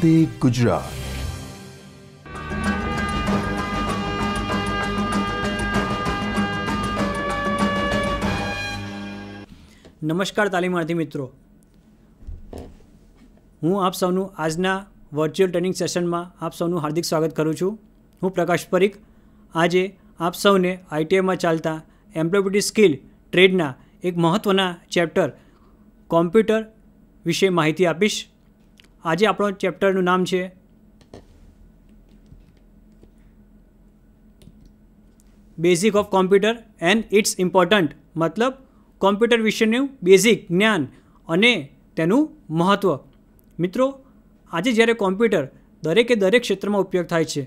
વંદે ગુજરાત નમસ્કાર તાલીમાર્થી મિત્રો હું આપ સૌનું આજના વર્ચ્યુઅલ ટ્રેનિંગ સેશનમાં આપ સૌનું હાર્દિક સ્વાગત કરું છું હું પ્રકાશ પરીખ આજે આપ સૌને આઈટીઆઈમાં ચાલતા એમ્પ્લોયબિલિટી સ્કિલ ટ્રેડના એક મહત્ત્વના ચેપ્ટર કોમ્પ્યુટર વિશે માહિતી આપીશ આજે આપણો ચેપ્ટરનું નામ છે basic of computer and its important મતલબ કોમ્પ્યુટર વિશેનું બેઝિક જ્ઞાન અને તેનું મહત્ત્વ મિત્રો આજે જ્યારે કોમ્પ્યુટર દરેકે દરેક ક્ષેત્રમાં ઉપયોગ થાય છે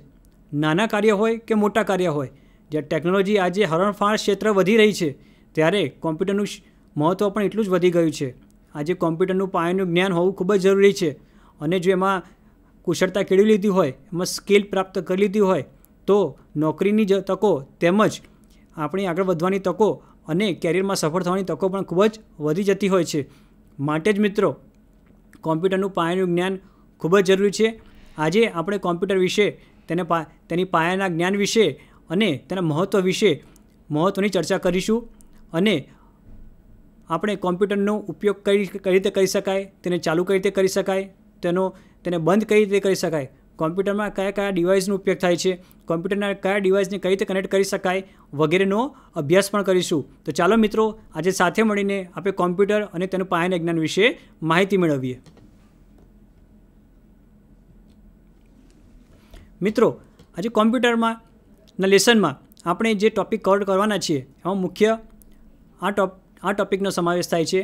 નાના કાર્ય હોય કે મોટા કાર્ય હોય જ્યાં ટેકનોલોજી આજે હરણફાળ ક્ષેત્ર વધી રહી છે ત્યારે કોમ્પ્યુટરનું મહત્ત્વ પણ એટલું જ વધી ગયું છે આજે કોમ્પ્યુટરનું પાયાનું જ્ઞાન હોવું ખૂબ જ જરૂરી છે અને જો એમાં કુશળતા કેળવી લીધી હોય એમાં સ્કિલ પ્રાપ્ત કરી લીધી હોય તો નોકરીની જ તકો તેમજ આપણી આગળ વધવાની તકો અને કેરિયરમાં સફળ થવાની તકો પણ ખૂબ જ વધી જતી હોય છે માટે જ મિત્રો કોમ્પ્યુટરનું પાયાનું જ્ઞાન ખૂબ જ જરૂરી છે આજે આપણે કોમ્પ્યુટર વિશે તેને પા તેની પાયાના જ્ઞાન વિશે અને તેના મહત્ત્વ વિશે મહત્ત્વની ચર્ચા કરીશું અને આપણે કોમ્પ્યુટરનો ઉપયોગ કઈ કઈ રીતે કરી શકાય તેને ચાલુ કઈ રીતે કરી શકાય તેનો તેને બંધ કઈ રીતે કરી શકાય કોમ્પ્યુટરમાં કયા કયા ડિવાઇસનો ઉપયોગ થાય છે કોમ્પ્યુટરના કયા ડિવાઇસને કઈ રીતે કનેક્ટ કરી શકાય વગેરેનો અભ્યાસ પણ કરીશું તો ચાલો મિત્રો આજે સાથે મળીને આપણે કોમ્પ્યુટર અને તેનું પાયાના જ્ઞાન વિશે માહિતી મેળવીએ મિત્રો આજે કોમ્પ્યુટરમાંના લેસનમાં આપણે જે ટૉપિક કવર કરવાના છીએ એમાં મુખ્ય આ ટોપ આ ટૉપિકનો સમાવેશ થાય છે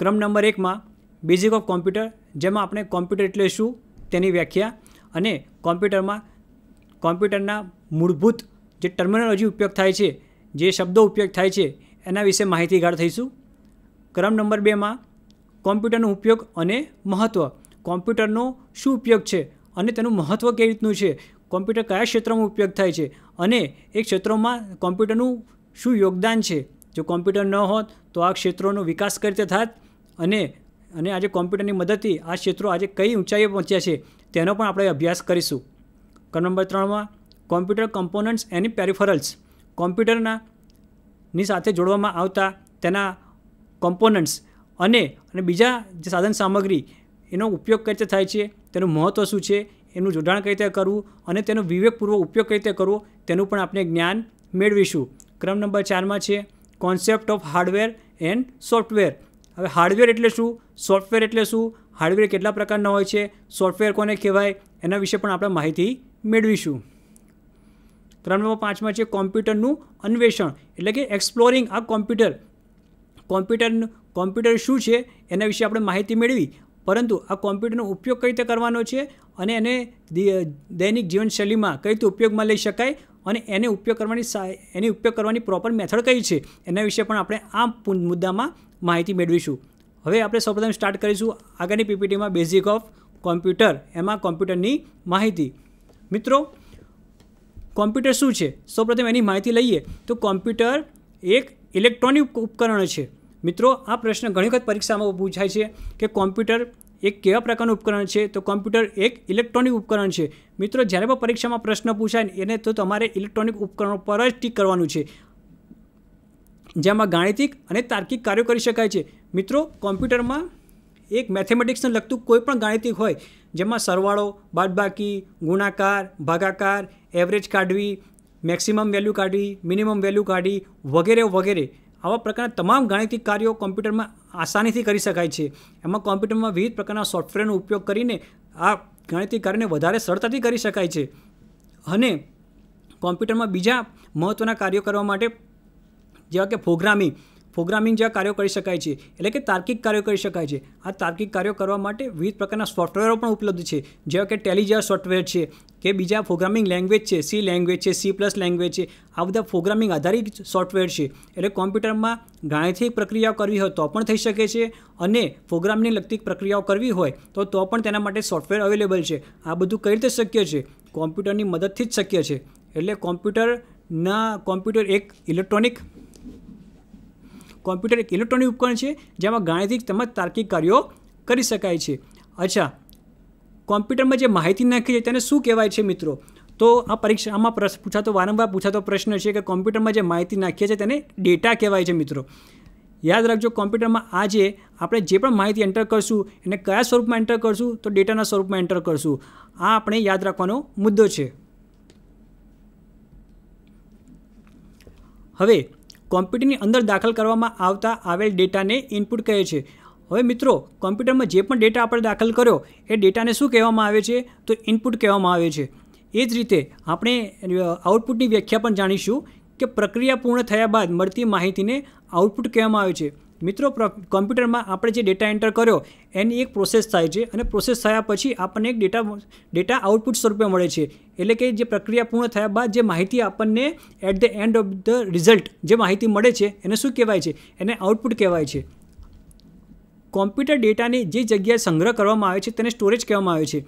ક્રમ નંબર એકમાં બેઝિક ઓફ કોમ્પ્યુટર જેમાં આપણે કોમ્પ્યુટર એટલે શું તેની વ્યાખ્યા અને કોમ્પ્યુટરમાં કોમ્પ્યુટરના મૂળભૂત જે ટર્મિનોલોજી ઉપયોગ થાય છે જે શબ્દો ઉપયોગ થાય છે એના વિશે માહિતીગાર થઈશું ક્રમ નંબર બેમાં કોમ્પ્યુટરનો ઉપયોગ અને મહત્ત્વ કોમ્પ્યુટરનો શું ઉપયોગ છે અને તેનું મહત્ત્વ કેવી રીતનું છે કોમ્પ્યુટર કયા ક્ષેત્રમાં ઉપયોગ થાય છે અને એ ક્ષેત્રોમાં કોમ્પ્યુટરનું શું યોગદાન છે જો કોમ્પ્યુટર ન હોત તો આ ક્ષેત્રોનો વિકાસ કરી રીતે થાત અને અને આજે કોમ્પ્યુટરની મદદથી આ ક્ષેત્રો આજે કઈ ઊંચાઈએ પહોંચ્યા છે તેનો પણ આપણે અભ્યાસ કરીશું ક્રમ નંબર ત્રણમાં કોમ્પ્યુટર કમ્પોનન્ટ્સ એની પેરિફરલ્સ કોમ્પ્યુટરના ની સાથે જોડવામાં આવતા તેના કોમ્પોનન્ટ્સ અને અને બીજા જે સાધન સામગ્રી એનો ઉપયોગ કઈ રીતે થાય છે તેનું મહત્ત્વ શું છે એનું જોડાણ કઈ રીતે કરવું અને તેનો વિવેકપૂર્વક ઉપયોગ કઈ રીતે કરવો તેનું પણ આપણે જ્ઞાન મેળવીશું ક્રમ નંબર ચારમાં છે concept of hardware and software હવે હાર્ડવેર એટલે શું સોફ્ટવેર એટલે શું હાર્ડવેર કેટલા પ્રકારના હોય છે સોફ્ટવેર કોને કહેવાય એના વિશે પણ આપણે માહિતી મેળવીશું ત્રણ નંબર પાંચમાં છે કોમ્પ્યુટરનું અન્વેષણ એટલે કે એક્સપ્લોરિંગ આ કોમ્પ્યુટર કોમ્પ્યુટર કોમ્પ્યુટર શું છે એના વિશે આપણે માહિતી મેળવી પરંતુ આ કોમ્પ્યુટરનો ઉપયોગ કઈ રીતે કરવાનો છે અને એને દૈનિક જીવનશૈલીમાં કઈ રીતે ઉપયોગમાં લઈ શકાય અને એને ઉપયોગ કરવાની એની ઉપયોગ કરવાની પ્રોપર મેથડ કઈ છે એના વિશે પણ આપણે આ મુદ્દામાં માહિતી મેળવીશું હવે આપણે સૌપ્રથમ સ્ટાર્ટ કરીશું આગળની પીપીટીમાં બેઝિક ઓફ કોમ્પ્યુટર એમાં કોમ્પ્યુટરની માહિતી મિત્રો કોમ્પ્યુટર શું છે સૌપ્રથમ એની માહિતી લઈએ તો કોમ્પ્યુટર એક ઇલેક્ટ્રોનિક ઉપકરણ છે મિત્રો આ પ્રશ્ન ઘણી વખત પરીક્ષામાં પૂછાય છે કે કોમ્પ્યુટર એક કેવા પ્રકારનું ઉપકરણ છે તો કોમ્પ્યુટર એક ઇલેક્ટ્રોનિક ઉપકરણ છે મિત્રો જ્યારે પણ પરીક્ષામાં પ્રશ્ન પૂછાય એને તો તમારે ઇલેક્ટ્રોનિક ઉપકરણો પર જ ટીક કરવાનું છે જેમાં ગાણિતિક અને તાર્કિક કાર્યો કરી શકાય છે મિત્રો કોમ્પ્યુટરમાં એક મેથેમેટિક્સને લગતું કોઈપણ ગાણિતિક હોય જેમાં સરવાળો બાદબાકી ગુણાકાર ભાગાકાર એવરેજ કાઢવી મેક્સિમમ વેલ્યુ કાઢવી મિનિમમ વેલ્યુ કાઢવી વગેરે વગેરે આવા પ્રકારના તમામ ગાણિતિક કાર્યો કોમ્પ્યુટરમાં આસાનીથી કરી શકાય છે એમાં કોમ્પ્યુટરમાં વિવિધ પ્રકારના સોફ્ટવેરનો ઉપયોગ કરીને આ ગાણિતિક કાર્યને વધારે સરળતાથી કરી શકાય છે અને કોમ્પ્યુટરમાં બીજા મહત્ત્વના કાર્યો કરવા માટે જેવા કે પ્રોગ્રામિંગ પ્રોગ્રામિંગ જેવા કાર્યો કરી શકાય છે એટલે કે તાર્કિક કાર્યો કરી શકાય છે આ તાર્કિક કાર્યો કરવા માટે વિવિધ પ્રકારના સોફ્ટવેરો પણ ઉપલબ્ધ છે જેવા કે ટેલી સોફ્ટવેર છે કે બીજા પ્રોગ્રામિંગ લેંગ્વેજ છે સી લેંગ્વેજ છે સી પ્લસ લેંગ્વેજ છે આ બધા પ્રોગ્રામિંગ આધારિત સોફ્ટવેર છે એટલે કોમ્પ્યુટરમાં ગાણિતિક પ્રક્રિયાઓ કરવી હોય તો પણ થઈ શકે છે અને પ્રોગ્રામને લગતી પ્રક્રિયાઓ કરવી હોય તો તો પણ તેના માટે સોફ્ટવેર અવેલેબલ છે આ બધું કઈ રીતે શક્ય છે કોમ્પ્યુટરની મદદથી જ શક્ય છે એટલે કોમ્પ્યુટરના કોમ્પ્યુટર એક ઇલેક્ટ્રોનિક કોમ્પ્યુટર એક ઇલેક્ટ્રોનિક ઉપકરણ છે જેમાં ગાણિતિક તેમજ તાર્કિક કાર્યો કરી શકાય છે અચ્છા કોમ્પ્યુટરમાં જે માહિતી નાખી છે તેને શું કહેવાય છે મિત્રો તો આ પરીક્ષામાં પૂછાતો વારંવાર પૂછાતો પ્રશ્ન છે કે કોમ્પ્યુટરમાં જે માહિતી નાખીએ છીએ તેને ડેટા કહેવાય છે મિત્રો યાદ રાખજો કોમ્પ્યુટરમાં આજે આપણે જે પણ માહિતી એન્ટર કરશું એને કયા સ્વરૂપમાં એન્ટર કરશું તો ડેટાના સ્વરૂપમાં એન્ટર કરશું આ આપણે યાદ રાખવાનો મુદ્દો છે હવે કોમ્પ્યુટરની અંદર દાખલ કરવામાં આવતા આવેલ ડેટાને ઇનપુટ કહે છે હવે મિત્રો કોમ્પ્યુટરમાં જે પણ ડેટા આપણે દાખલ કર્યો એ ડેટાને શું કહેવામાં આવે છે તો ઇનપુટ કહેવામાં આવે છે એ જ રીતે આપણે આઉટપુટની વ્યાખ્યા પણ જાણીશું કે પ્રક્રિયા પૂર્ણ થયા બાદ મળતી માહિતીને આઉટપુટ કહેવામાં આવે છે મિત્રો કોમ્પ્યુટરમાં આપણે જે ડેટા એન્ટર કર્યો એની એક પ્રોસેસ થાય છે અને પ્રોસેસ થયા પછી આપણને એક ડેટા ડેટા આઉટપુટ સ્વરૂપે મળે છે એટલે કે જે પ્રક્રિયા પૂર્ણ થયા બાદ જે માહિતી આપણને at the end of the result જે માહિતી મળે છે એને શું કહેવાય છે એને આઉટપુટ કહેવાય છે કોમ્પ્યુટર ડેટાની જે જગ્યાએ સંગ્રહ કરવામાં આવે છે તેને સ્ટોરેજ કહેવામાં આવે છે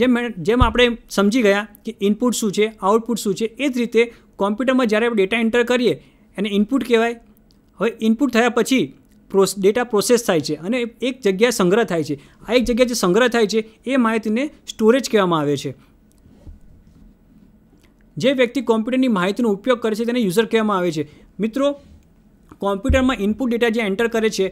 જેમ જેમ આપણે સમજી ગયા કે ઇનપુટ શું છે આઉટપુટ શું છે એ જ રીતે કોમ્પ્યુટરમાં જ્યારે આપણે ડેટા એન્ટર કરીએ એને ઇનપુટ કહેવાય હવે ઇનપુટ થયા પછી પ્રોસ ડેટા પ્રોસેસ થાય છે અને એક જગ્યાએ સંગ્રહ થાય છે આ એક જગ્યાએ જે સંગ્રહ થાય છે એ માહિતીને સ્ટોરેજ કહેવામાં આવે છે જે વ્યક્તિ કોમ્પ્યુટરની માહિતીનો ઉપયોગ કરે છે તેને યુઝર કહેવામાં આવે છે મિત્રો કોમ્પ્યુટરમાં ઇનપુટ ડેટા જે એન્ટર કરે છે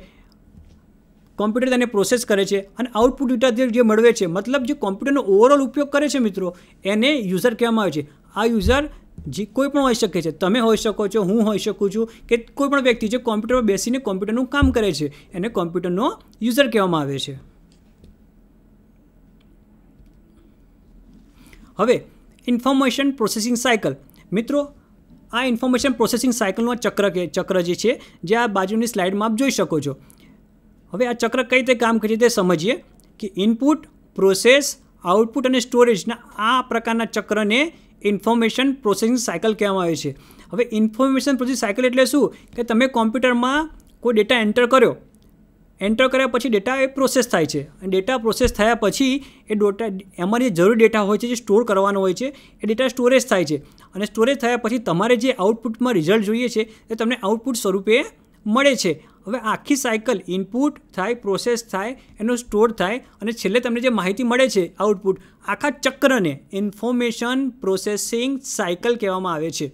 કોમ્પ્યુટર તેને પ્રોસેસ કરે છે અને આઉટપુટ ડેટા જે મેળવે છે મતલબ જે કોમ્પ્યુટરનો ઓવરઓલ ઉપયોગ કરે છે મિત્રો એને યુઝર કહેવામાં આવે છે આ યુઝર જે કોઈ પણ હોઈ શકે છે તમે હોઈ શકો છો હું હોઈ શકું છું કે કોઈ પણ વ્યક્તિ જે કોમ્પ્યુટરમાં બેસીને કોમ્પ્યુટરનું કામ કરે છે એને કોમ્પ્યુટરનો યુઝર કહેવામાં આવે છે હવે ઇન્ફોર્મેશન પ્રોસેસિંગ સાયકલ મિત્રો આ ઇન્ફોર્મેશન પ્રોસેસિંગ સાયકલનું ચક્ર કે ચક્ર જે છે જે આ બાજુની સ્લાઇડમાં આપ જોઈ શકો છો હવે આ ચક્ર કઈ રીતે કામ કરે છે તે સમજીએ કે ઇનપુટ પ્રોસેસ આઉટપુટ અને સ્ટોરેજના આ પ્રકારના ચક્રને ઇન્ફોર્મેશન પ્રોસેસિંગ સાયકલ કહેવામાં આવે છે હવે ઇન્ફોર્મેશન પ્રોસેસિંગ સાયકલ એટલે શું કે તમે કોમ્પ્યુટરમાં કોઈ ડેટા એન્ટર કર્યો એન્ટર કર્યા પછી ડેટા એ પ્રોસેસ થાય છે અને ડેટા પ્રોસેસ થયા પછી એ ડોટા એમાં જે જરૂરી ડેટા હોય છે જે સ્ટોર કરવાનો હોય છે એ ડેટા સ્ટોરેજ થાય છે અને સ્ટોરેજ થયા પછી તમારે જે આઉટપુટમાં રિઝલ્ટ જોઈએ છે એ તમને આઉટપુટ સ્વરૂપે મળે છે હવે આખી સાયકલ ઇનપુટ થાય પ્રોસેસ થાય એનો સ્ટોર થાય અને છેલ્લે તમને જે માહિતી મળે છે આઉટપુટ આખા ચક્રને ઇન્ફોર્મેશન પ્રોસેસિંગ સાયકલ કહેવામાં આવે છે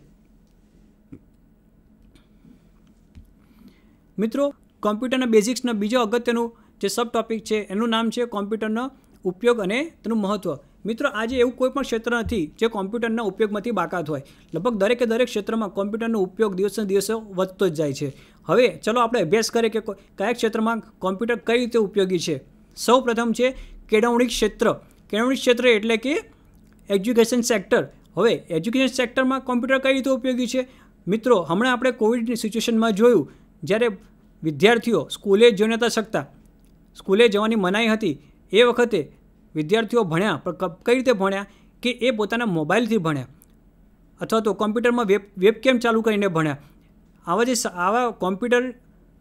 મિત્રો કોમ્પ્યુટરના બેઝિક્સના બીજો અગત્યનું જે સબ ટોપિક છે એનું નામ છે કોમ્પ્યુટરનો ઉપયોગ અને તેનું મહત્ત્વ મિત્રો આજે એવું કોઈ પણ ક્ષેત્ર નથી જે કોમ્પ્યુટરના ઉપયોગમાંથી બાકાત હોય લગભગ દરેકે દરેક ક્ષેત્રમાં કોમ્પ્યુટરનો ઉપયોગ દિવસે દિવસે વધતો જ જાય છે હવે ચલો આપણે અભ્યાસ કરીએ કે કયા ક્ષેત્રમાં કોમ્પ્યુટર કઈ રીતે ઉપયોગી છે સૌ પ્રથમ છે કેળવણી ક્ષેત્ર કેળવણી ક્ષેત્ર એટલે કે એજ્યુકેશન સેક્ટર હવે એજ્યુકેશન સેક્ટરમાં કોમ્પ્યુટર કઈ રીતે ઉપયોગી છે મિત્રો હમણાં આપણે કોવિડની સિચ્યુએશનમાં જોયું જ્યારે વિદ્યાર્થીઓ સ્કૂલે જ નહોતા શકતા સ્કૂલે જવાની મનાઈ હતી એ વખતે વિદ્યાર્થીઓ ભણ્યા પણ કઈ રીતે ભણ્યા કે એ પોતાના મોબાઈલથી ભણ્યા અથવા તો કોમ્પ્યુટરમાં વેબ વેબકેમ ચાલુ કરીને ભણ્યા આવા જે આવા કોમ્પ્યુટર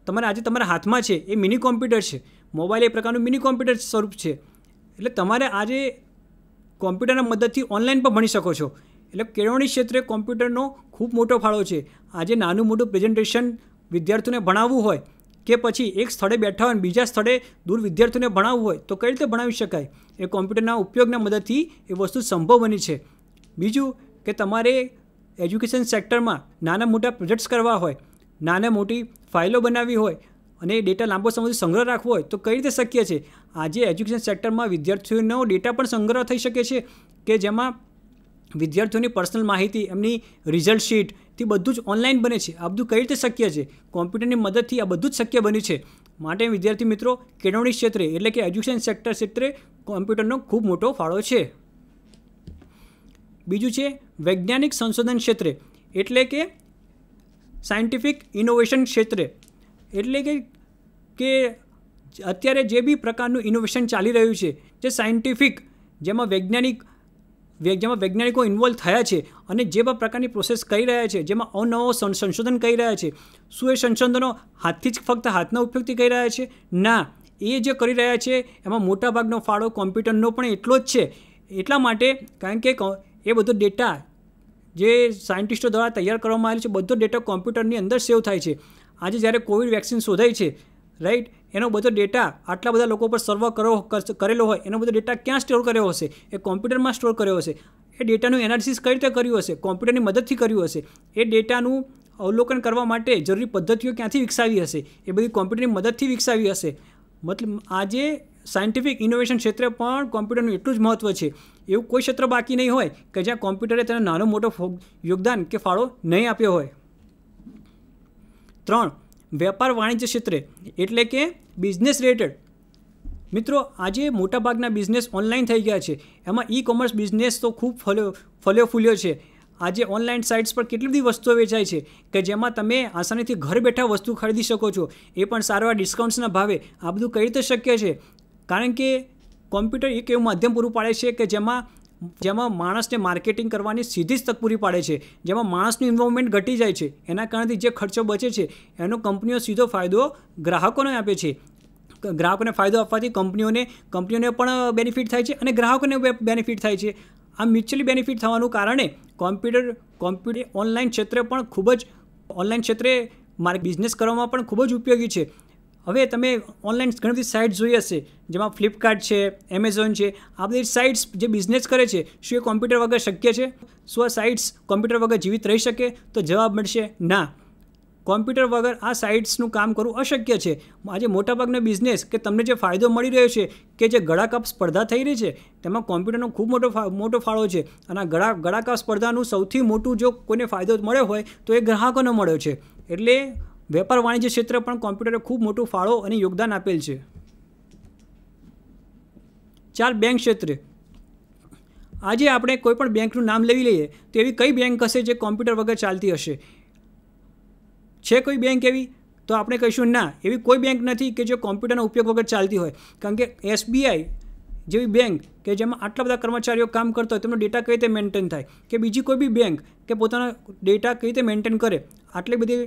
તમારા આજે તમારા હાથમાં છે એ મિની કોમ્પ્યુટર છે મોબાઈલ એ પ્રકારનું મિની કોમ્પ્યુટર સ્વરૂપ છે એટલે તમારે આજે કોમ્પ્યુટરના મદદથી ઓનલાઈન પણ ભણી શકો છો એટલે કેળવણી ક્ષેત્રે કોમ્પ્યુટરનો ખૂબ મોટો ફાળો છે આજે નાનું મોટું પ્રેઝન્ટેશન વિદ્યાર્થીઓને ભણાવવું હોય કે પછી એક સ્થળે બેઠા હોય અને બીજા સ્થળે દૂર વિદ્યાર્થીઓને ભણાવવું હોય તો કઈ રીતે ભણાવી શકાય એ કોમ્પ્યુટરના ઉપયોગના મદદથી એ વસ્તુ સંભવ બની છે બીજું કે તમારે એજ્યુકેશન સેક્ટરમાં નાના મોટા પ્રોજેક્ટ્સ કરવા હોય નાના મોટી ફાઇલો બનાવવી હોય અને ડેટા લાંબો સમય સુધી સંગ્રહ રાખવો હોય તો કઈ રીતે શક્ય છે આજે એજ્યુકેશન સેક્ટરમાં વિદ્યાર્થીઓનો ડેટા પણ સંગ્રહ થઈ શકે છે કે જેમાં વિદ્યાર્થીઓની પર્સનલ માહિતી એમની રિઝલ્ટ શીટ તે બધું જ ઓનલાઈન બને છે આ બધું કઈ રીતે શક્ય છે કોમ્પ્યુટરની મદદથી આ બધું જ શક્ય બન્યું છે માટે વિદ્યાર્થી મિત્રો કેળવણી ક્ષેત્રે એટલે કે એજ્યુકેશન સેક્ટર ક્ષેત્રે કોમ્પ્યુટરનો ખૂબ મોટો ફાળો છે બીજું છે વૈજ્ઞાનિક સંશોધન ક્ષેત્રે એટલે કે સાયન્ટિફિક ઇનોવેશન ક્ષેત્રે એટલે કે કે અત્યારે જે બી પ્રકારનું ઇનોવેશન ચાલી રહ્યું છે જે સાયન્ટિફિક જેમાં વૈજ્ઞાનિક જેમાં વૈજ્ઞાનિકો ઇન્વોલ્વ થયા છે અને જે પણ પ્રકારની પ્રોસેસ કરી રહ્યા છે જેમાં અવનવો સંશોધન કરી રહ્યા છે શું એ સંશોધનો હાથથી જ ફક્ત હાથના ઉપયોગથી કરી રહ્યા છે ના એ જે કરી રહ્યા છે એમાં મોટાભાગનો ફાળો કોમ્પ્યુટરનો પણ એટલો જ છે એટલા માટે કારણ કે એ બધો ડેટા જે સાયન્ટિસ્ટો દ્વારા તૈયાર કરવામાં આવેલ છે બધો ડેટા કોમ્પ્યુટરની અંદર સેવ થાય છે આજે જ્યારે કોવિડ વેક્સિન શોધાય છે રાઈટ એનો બધો ડેટા આટલા બધા લોકો પર સર્વ કરો કરેલો હોય એનો બધો ડેટા ક્યાં સ્ટોર કર્યો હશે એ કોમ્પ્યુટરમાં સ્ટોર કર્યો હશે એ ડેટાનું એનાલિસિસ કઈ રીતે કર્યું હશે કોમ્પ્યુટરની મદદથી કર્યું હશે એ ડેટાનું અવલોકન કરવા માટે જરૂરી પદ્ધતિઓ ક્યાંથી વિકસાવી હશે એ બધી કોમ્પ્યુટરની મદદથી વિકસાવી હશે મતલબ આજે સાયન્ટિફિક ઇનોવેશન ક્ષેત્રે પણ કોમ્પ્યુટરનું એટલું જ મહત્ત્વ છે એવું કોઈ ક્ષેત્ર બાકી નહીં હોય કે જ્યાં કોમ્પ્યુટરે તેનો નાનો મોટો યોગદાન કે ફાળો નહીં આપ્યો હોય ત્રણ વેપાર વાણિજ્ય ક્ષેત્રે એટલે કે બિઝનેસ રિલેટેડ મિત્રો આજે મોટાભાગના બિઝનેસ ઓનલાઈન થઈ ગયા છે એમાં ઈ કોમર્સ બિઝનેસ તો ખૂબ ફલ્યો ફલ્યો ફૂલ્યો છે આજે ઓનલાઈન સાઇટ્સ પર કેટલી બધી વસ્તુઓ વેચાય છે કે જેમાં તમે આસાનીથી ઘર બેઠા વસ્તુ ખરીદી શકો છો એ પણ સારવાર ડિસ્કાઉન્ટ્સના ભાવે આ બધું કઈ રીતે શક્ય છે કારણ કે કોમ્પ્યુટર એક એવું માધ્યમ પૂરું પાડે છે કે જેમાં જેમાં માણસને માર્કેટિંગ કરવાની સીધી જ તક પૂરી પાડે છે જેમાં માણસનું ઇન્વોલ્વમેન્ટ ઘટી જાય છે એના કારણથી જે ખર્ચો બચે છે એનો કંપનીઓ સીધો ફાયદો ગ્રાહકોને આપે છે ગ્રાહકોને ફાયદો આપવાથી કંપનીઓને કંપનીઓને પણ બેનિફિટ થાય છે અને ગ્રાહકોને બેનિફિટ થાય છે આ મ્યુચ્યુઅલી બેનિફિટ થવાનું કારણે કોમ્પ્યુટર કોમ્પ્યુટર ઓનલાઈન ક્ષેત્રે પણ ખૂબ જ ઓનલાઈન ક્ષેત્રે મારે બિઝનેસ કરવામાં પણ ખૂબ જ ઉપયોગી છે હવે તમે ઓનલાઈન ઘણી બધી સાઇટ્સ જોઈ હશે જેમાં ફ્લિપકાર્ટ છે એમેઝોન છે આ બધી સાઇટ્સ જે બિઝનેસ કરે છે શું એ કોમ્પ્યુટર વગર શક્ય છે શું આ સાઇટ્સ કોમ્પ્યુટર વગર જીવિત રહી શકે તો જવાબ મળશે ના કોમ્પ્યુટર વગર આ સાઇટ્સનું કામ કરવું અશક્ય છે આજે મોટાભાગનો બિઝનેસ કે તમને જે ફાયદો મળી રહ્યો છે કે જે ગળાકાપ સ્પર્ધા થઈ રહી છે તેમાં કોમ્પ્યુટરનો ખૂબ મોટો મોટો ફાળો છે અને આ ગળા ગળાકાપ સ્પર્ધાનું સૌથી મોટું જો કોઈને ફાયદો મળ્યો હોય તો એ ગ્રાહકોને મળ્યો છે એટલે વેપાર વાણિજ્ય ક્ષેત્રે પણ કોમ્પ્યુટરે ખૂબ મોટો ફાળો અને યોગદાન આપેલ છે ચાર બેંક ક્ષેત્રે આજે આપણે કોઈપણ બેંકનું નામ લેવી લઈએ તો એવી કઈ બેંક હશે જે કોમ્પ્યુટર વગર ચાલતી હશે છે કોઈ બેંક એવી તો આપણે કહીશું ના એવી કોઈ બેંક નથી કે જે કોમ્પ્યુટરનો ઉપયોગ વગર ચાલતી હોય કારણ કે એસબીઆઈ જેવી બેંક કે જેમાં આટલા બધા કર્મચારીઓ કામ કરતા હોય તેમનો ડેટા કઈ રીતે મેન્ટેન થાય કે બીજી કોઈ બી બેંક કે પોતાનો ડેટા કઈ રીતે મેન્ટેન કરે આટલી બધી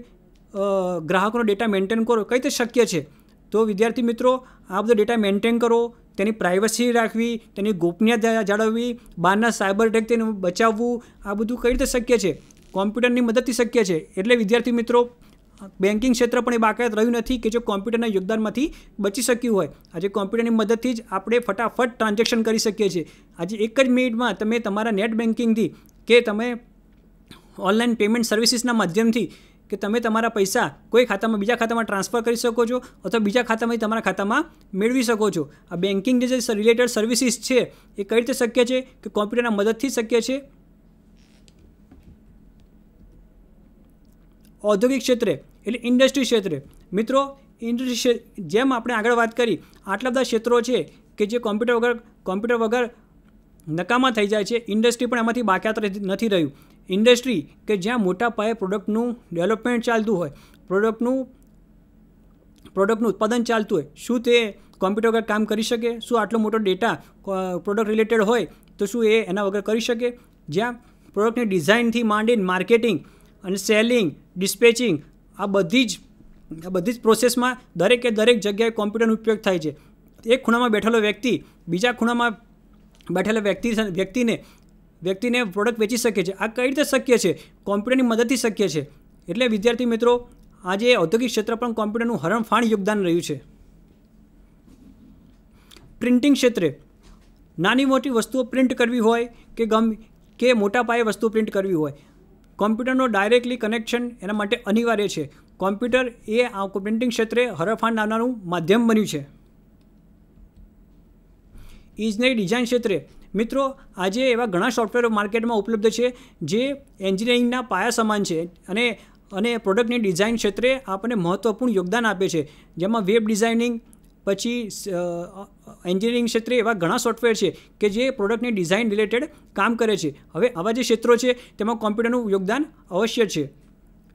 ગ્રાહકોનો ડેટા મેન્ટેન કરો કઈ રીતે શક્ય છે તો વિદ્યાર્થી મિત્રો આ બધો ડેટા મેન્ટેન કરો તેની પ્રાઇવસી રાખવી તેની ગોપનીયતા જાળવવી બહારના સાયબર ટેક તેને બચાવવું આ બધું કઈ રીતે શક્ય છે કોમ્પ્યુટરની મદદથી શક્ય છે એટલે વિદ્યાર્થી મિત્રો બેન્કિંગ ક્ષેત્ર પણ એ બાકાયત રહ્યું નથી કે જો કોમ્પ્યુટરના યોગદાનમાંથી બચી શક્યું હોય આજે કોમ્પ્યુટરની મદદથી જ આપણે ફટાફટ ટ્રાન્ઝેક્શન કરી શકીએ છીએ આજે એક જ મિનિટમાં તમે તમારા નેટ બેન્કિંગથી કે તમે ઓનલાઈન પેમેન્ટ સર્વિસીસના માધ્યમથી કે તમે તમારા પૈસા કોઈ ખાતામાં બીજા ખાતામાં ટ્રાન્સફર કરી શકો છો અથવા બીજા ખાતામાંથી તમારા ખાતામાં મેળવી શકો છો આ બેન્કિંગ જે રિલેટેડ સર્વિસીસ છે એ કઈ રીતે શક્ય છે કે કોમ્પ્યુટરના મદદથી શક્ય છે ઔદ્યોગિક ક્ષેત્રે એટલે ઇન્ડસ્ટ્રી ક્ષેત્રે મિત્રો ઇન્ડસ્ટ્રી જેમ આપણે આગળ વાત કરી આટલા બધા ક્ષેત્રો છે કે જે કોમ્પ્યુટર વગર કોમ્પ્યુટર વગર નકામા થઈ જાય છે ઇન્ડસ્ટ્રી પણ એમાંથી બાકાત નથી રહ્યું ઇન્ડસ્ટ્રી કે જ્યાં મોટા પાયે પ્રોડક્ટનું ડેવલપમેન્ટ ચાલતું હોય પ્રોડક્ટનું પ્રોડક્ટનું ઉત્પાદન ચાલતું હોય શું તે કોમ્પ્યુટર વગર કામ કરી શકે શું આટલો મોટો ડેટા પ્રોડક્ટ રિલેટેડ હોય તો શું એ એના વગર કરી શકે જ્યાં પ્રોડક્ટની ડિઝાઇનથી માંડીને માર્કેટિંગ અને સેલિંગ ડિસ્પેચિંગ આ બધી જ આ બધી જ પ્રોસેસમાં દરેકે દરેક જગ્યાએ કોમ્પ્યુટરનો ઉપયોગ થાય છે એક ખૂણામાં બેઠેલો વ્યક્તિ બીજા ખૂણામાં બેઠેલા વ્યક્તિ વ્યક્તિને વ્યક્તિને પ્રોડક્ટ વેચી શકે છે આ કઈ રીતે શક્ય છે કોમ્પ્યુટરની મદદથી શક્ય છે એટલે વિદ્યાર્થી મિત્રો આજે ઔદ્યોગિક ક્ષેત્ર પણ કોમ્પ્યુટરનું હરણફાણ યોગદાન રહ્યું છે પ્રિન્ટિંગ ક્ષેત્રે નાની મોટી વસ્તુઓ પ્રિન્ટ કરવી હોય કે ગમ કે મોટા પાયે વસ્તુ પ્રિન્ટ કરવી હોય કોમ્પ્યુટરનો ડાયરેક્ટલી કનેક્શન એના માટે અનિવાર્ય છે કોમ્પ્યુટર એ આ પ્રિન્ટિંગ ક્ષેત્રે હરફાણ નાનાનું માધ્યમ બન્યું છે ઇજનેરી ડિઝાઇન ક્ષેત્રે મિત્રો આજે એવા ઘણા સોફ્ટવેર માર્કેટમાં ઉપલબ્ધ છે જે એન્જિનિયરિંગના પાયા સમાન છે અને અને પ્રોડક્ટની ડિઝાઇન ક્ષેત્રે આપણને મહત્ત્વપૂર્ણ યોગદાન આપે છે જેમાં વેબ ડિઝાઇનિંગ પછી એન્જિનિયરિંગ ક્ષેત્રે એવા ઘણા સોફ્ટવેર છે કે જે પ્રોડક્ટની ડિઝાઇન રિલેટેડ કામ કરે છે હવે આવા જે ક્ષેત્રો છે તેમાં કોમ્પ્યુટરનું યોગદાન અવશ્ય છે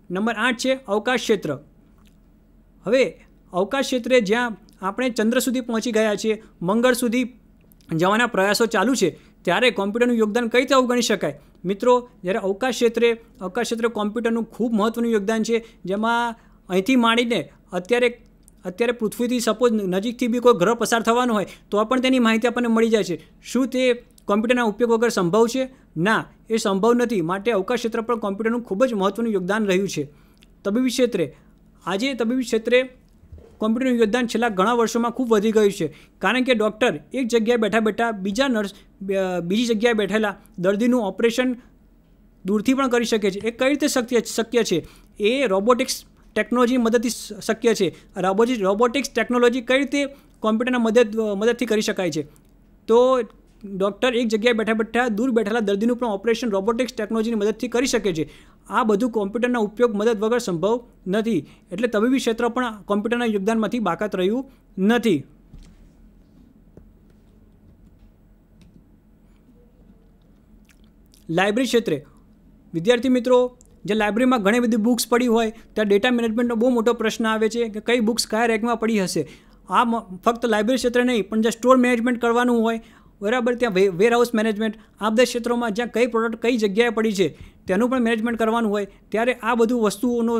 નંબર આઠ છે અવકાશ ક્ષેત્ર હવે અવકાશ ક્ષેત્રે જ્યાં આપણે ચંદ્ર સુધી પહોંચી ગયા છીએ મંગળ સુધી જવાના પ્રયાસો ચાલુ છે ત્યારે કોમ્પ્યુટરનું યોગદાન કઈ રીતે અવગણી શકાય મિત્રો જ્યારે અવકાશ ક્ષેત્રે અવકાશ ક્ષેત્રે કોમ્પ્યુટરનું ખૂબ મહત્ત્વનું યોગદાન છે જેમાં અહીંથી માંડીને અત્યારે અત્યારે પૃથ્વીથી સપોઝ નજીકથી બી કોઈ ગ્રહ પસાર થવાનો હોય તો પણ તેની માહિતી આપણને મળી જાય છે શું તે કોમ્પ્યુટરના ઉપયોગ વગર સંભવ છે ના એ સંભવ નથી માટે અવકાશ ક્ષેત્ર પર કોમ્પ્યુટરનું ખૂબ જ મહત્ત્વનું યોગદાન રહ્યું છે તબીબી ક્ષેત્રે આજે તબીબી ક્ષેત્રે કોમ્પ્યુટરનું યોગદાન છેલ્લા ઘણા વર્ષોમાં ખૂબ વધી ગયું છે કારણ કે ડૉક્ટર એક જગ્યાએ બેઠા બેઠા બીજા નર્સ બીજી જગ્યાએ બેઠેલા દર્દીનું ઓપરેશન દૂરથી પણ કરી શકે છે એ કઈ રીતે શક્ય શક્ય છે એ રોબોટિક્સ ટેકનોલોજી મદદથી શક્ય છે રોબોજી રોબોટિક્સ ટેકનોલોજી કઈ રીતે કોમ્પ્યુટરના મદદ મદદથી કરી શકાય છે તો ડૉક્ટર એક જગ્યાએ બેઠા બેઠા દૂર બેઠેલા દર્દીનું પણ ઓપરેશન રોબોટિક્સ ટેકનોલોજીની મદદથી કરી શકે છે આ બધું કોમ્પ્યુટરના ઉપયોગ મદદ વગર સંભવ નથી એટલે તબીબી ક્ષેત્ર પણ કોમ્પ્યુટરના યોગદાનમાંથી બાકાત રહ્યું નથી લાઇબ્રેરી ક્ષેત્રે વિદ્યાર્થી મિત્રો જે લાઇબ્રેરીમાં ઘણી બધી બુક્સ પડી હોય ત્યાં ડેટા મેનેજમેન્ટનો બહુ મોટો પ્રશ્ન આવે છે કે કઈ બુક્સ કયા રેકમાં પડી હશે આ ફક્ત લાઇબ્રેરી ક્ષેત્રે નહીં પણ જે સ્ટોર મેનેજમેન્ટ કરવાનું હોય બરાબર ત્યાં વેરહાઉસ મેનેજમેન્ટ આ બધા ક્ષેત્રોમાં જ્યાં કઈ પ્રોડક્ટ કઈ જગ્યાએ પડી છે તેનું પણ મેનેજમેન્ટ કરવાનું હોય ત્યારે આ બધું વસ્તુઓનો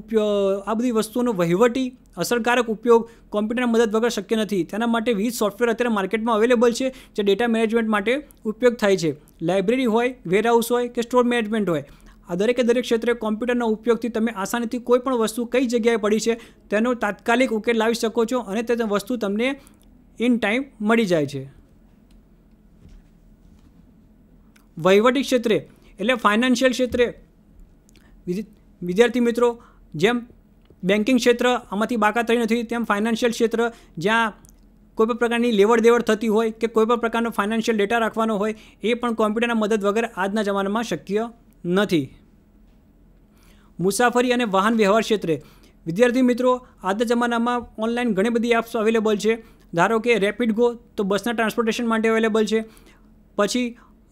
ઉપયોગ આ બધી વસ્તુઓનો વહીવટી અસરકારક ઉપયોગ કોમ્પ્યુટરના મદદ વગર શક્ય નથી તેના માટે વિવિધ સોફ્ટવેર અત્યારે માર્કેટમાં અવેલેબલ છે જે ડેટા મેનેજમેન્ટ માટે ઉપયોગ થાય છે લાઇબ્રેરી હોય વેરહાઉસ હોય કે સ્ટોર મેનેજમેન્ટ હોય આ દરેકે દરેક ક્ષેત્રે કોમ્પ્યુટરના ઉપયોગથી તમે આસાનીથી કોઈ પણ વસ્તુ કઈ જગ્યાએ પડી છે તેનો તાત્કાલિક ઉકેલ લાવી શકો છો અને તે વસ્તુ તમને ઇન ટાઈમ મળી જાય છે વહીવટી ક્ષેત્રે એટલે ફાઇનાન્શિયલ ક્ષેત્રે વિદ્યાર્થી મિત્રો જેમ બેન્કિંગ ક્ષેત્ર આમાંથી બાકાત થઈ નથી તેમ ફાઇનાન્શિયલ ક્ષેત્ર જ્યાં કોઈપણ પ્રકારની લેવડ દેવડ થતી હોય કે કોઈપણ પ્રકારનો ફાઇનાન્શિયલ ડેટા રાખવાનો હોય એ પણ કોમ્પ્યુટરના મદદ વગર આજના જમાનામાં શક્ય નથી મુસાફરી અને વાહન વ્યવહાર ક્ષેત્રે વિદ્યાર્થી મિત્રો આજના જમાનામાં ઓનલાઈન ઘણી બધી એપ્સ અવેલેબલ છે ધારો કે રેપિડ ગો તો બસના ટ્રાન્સપોર્ટેશન માટે અવેલેબલ છે પછી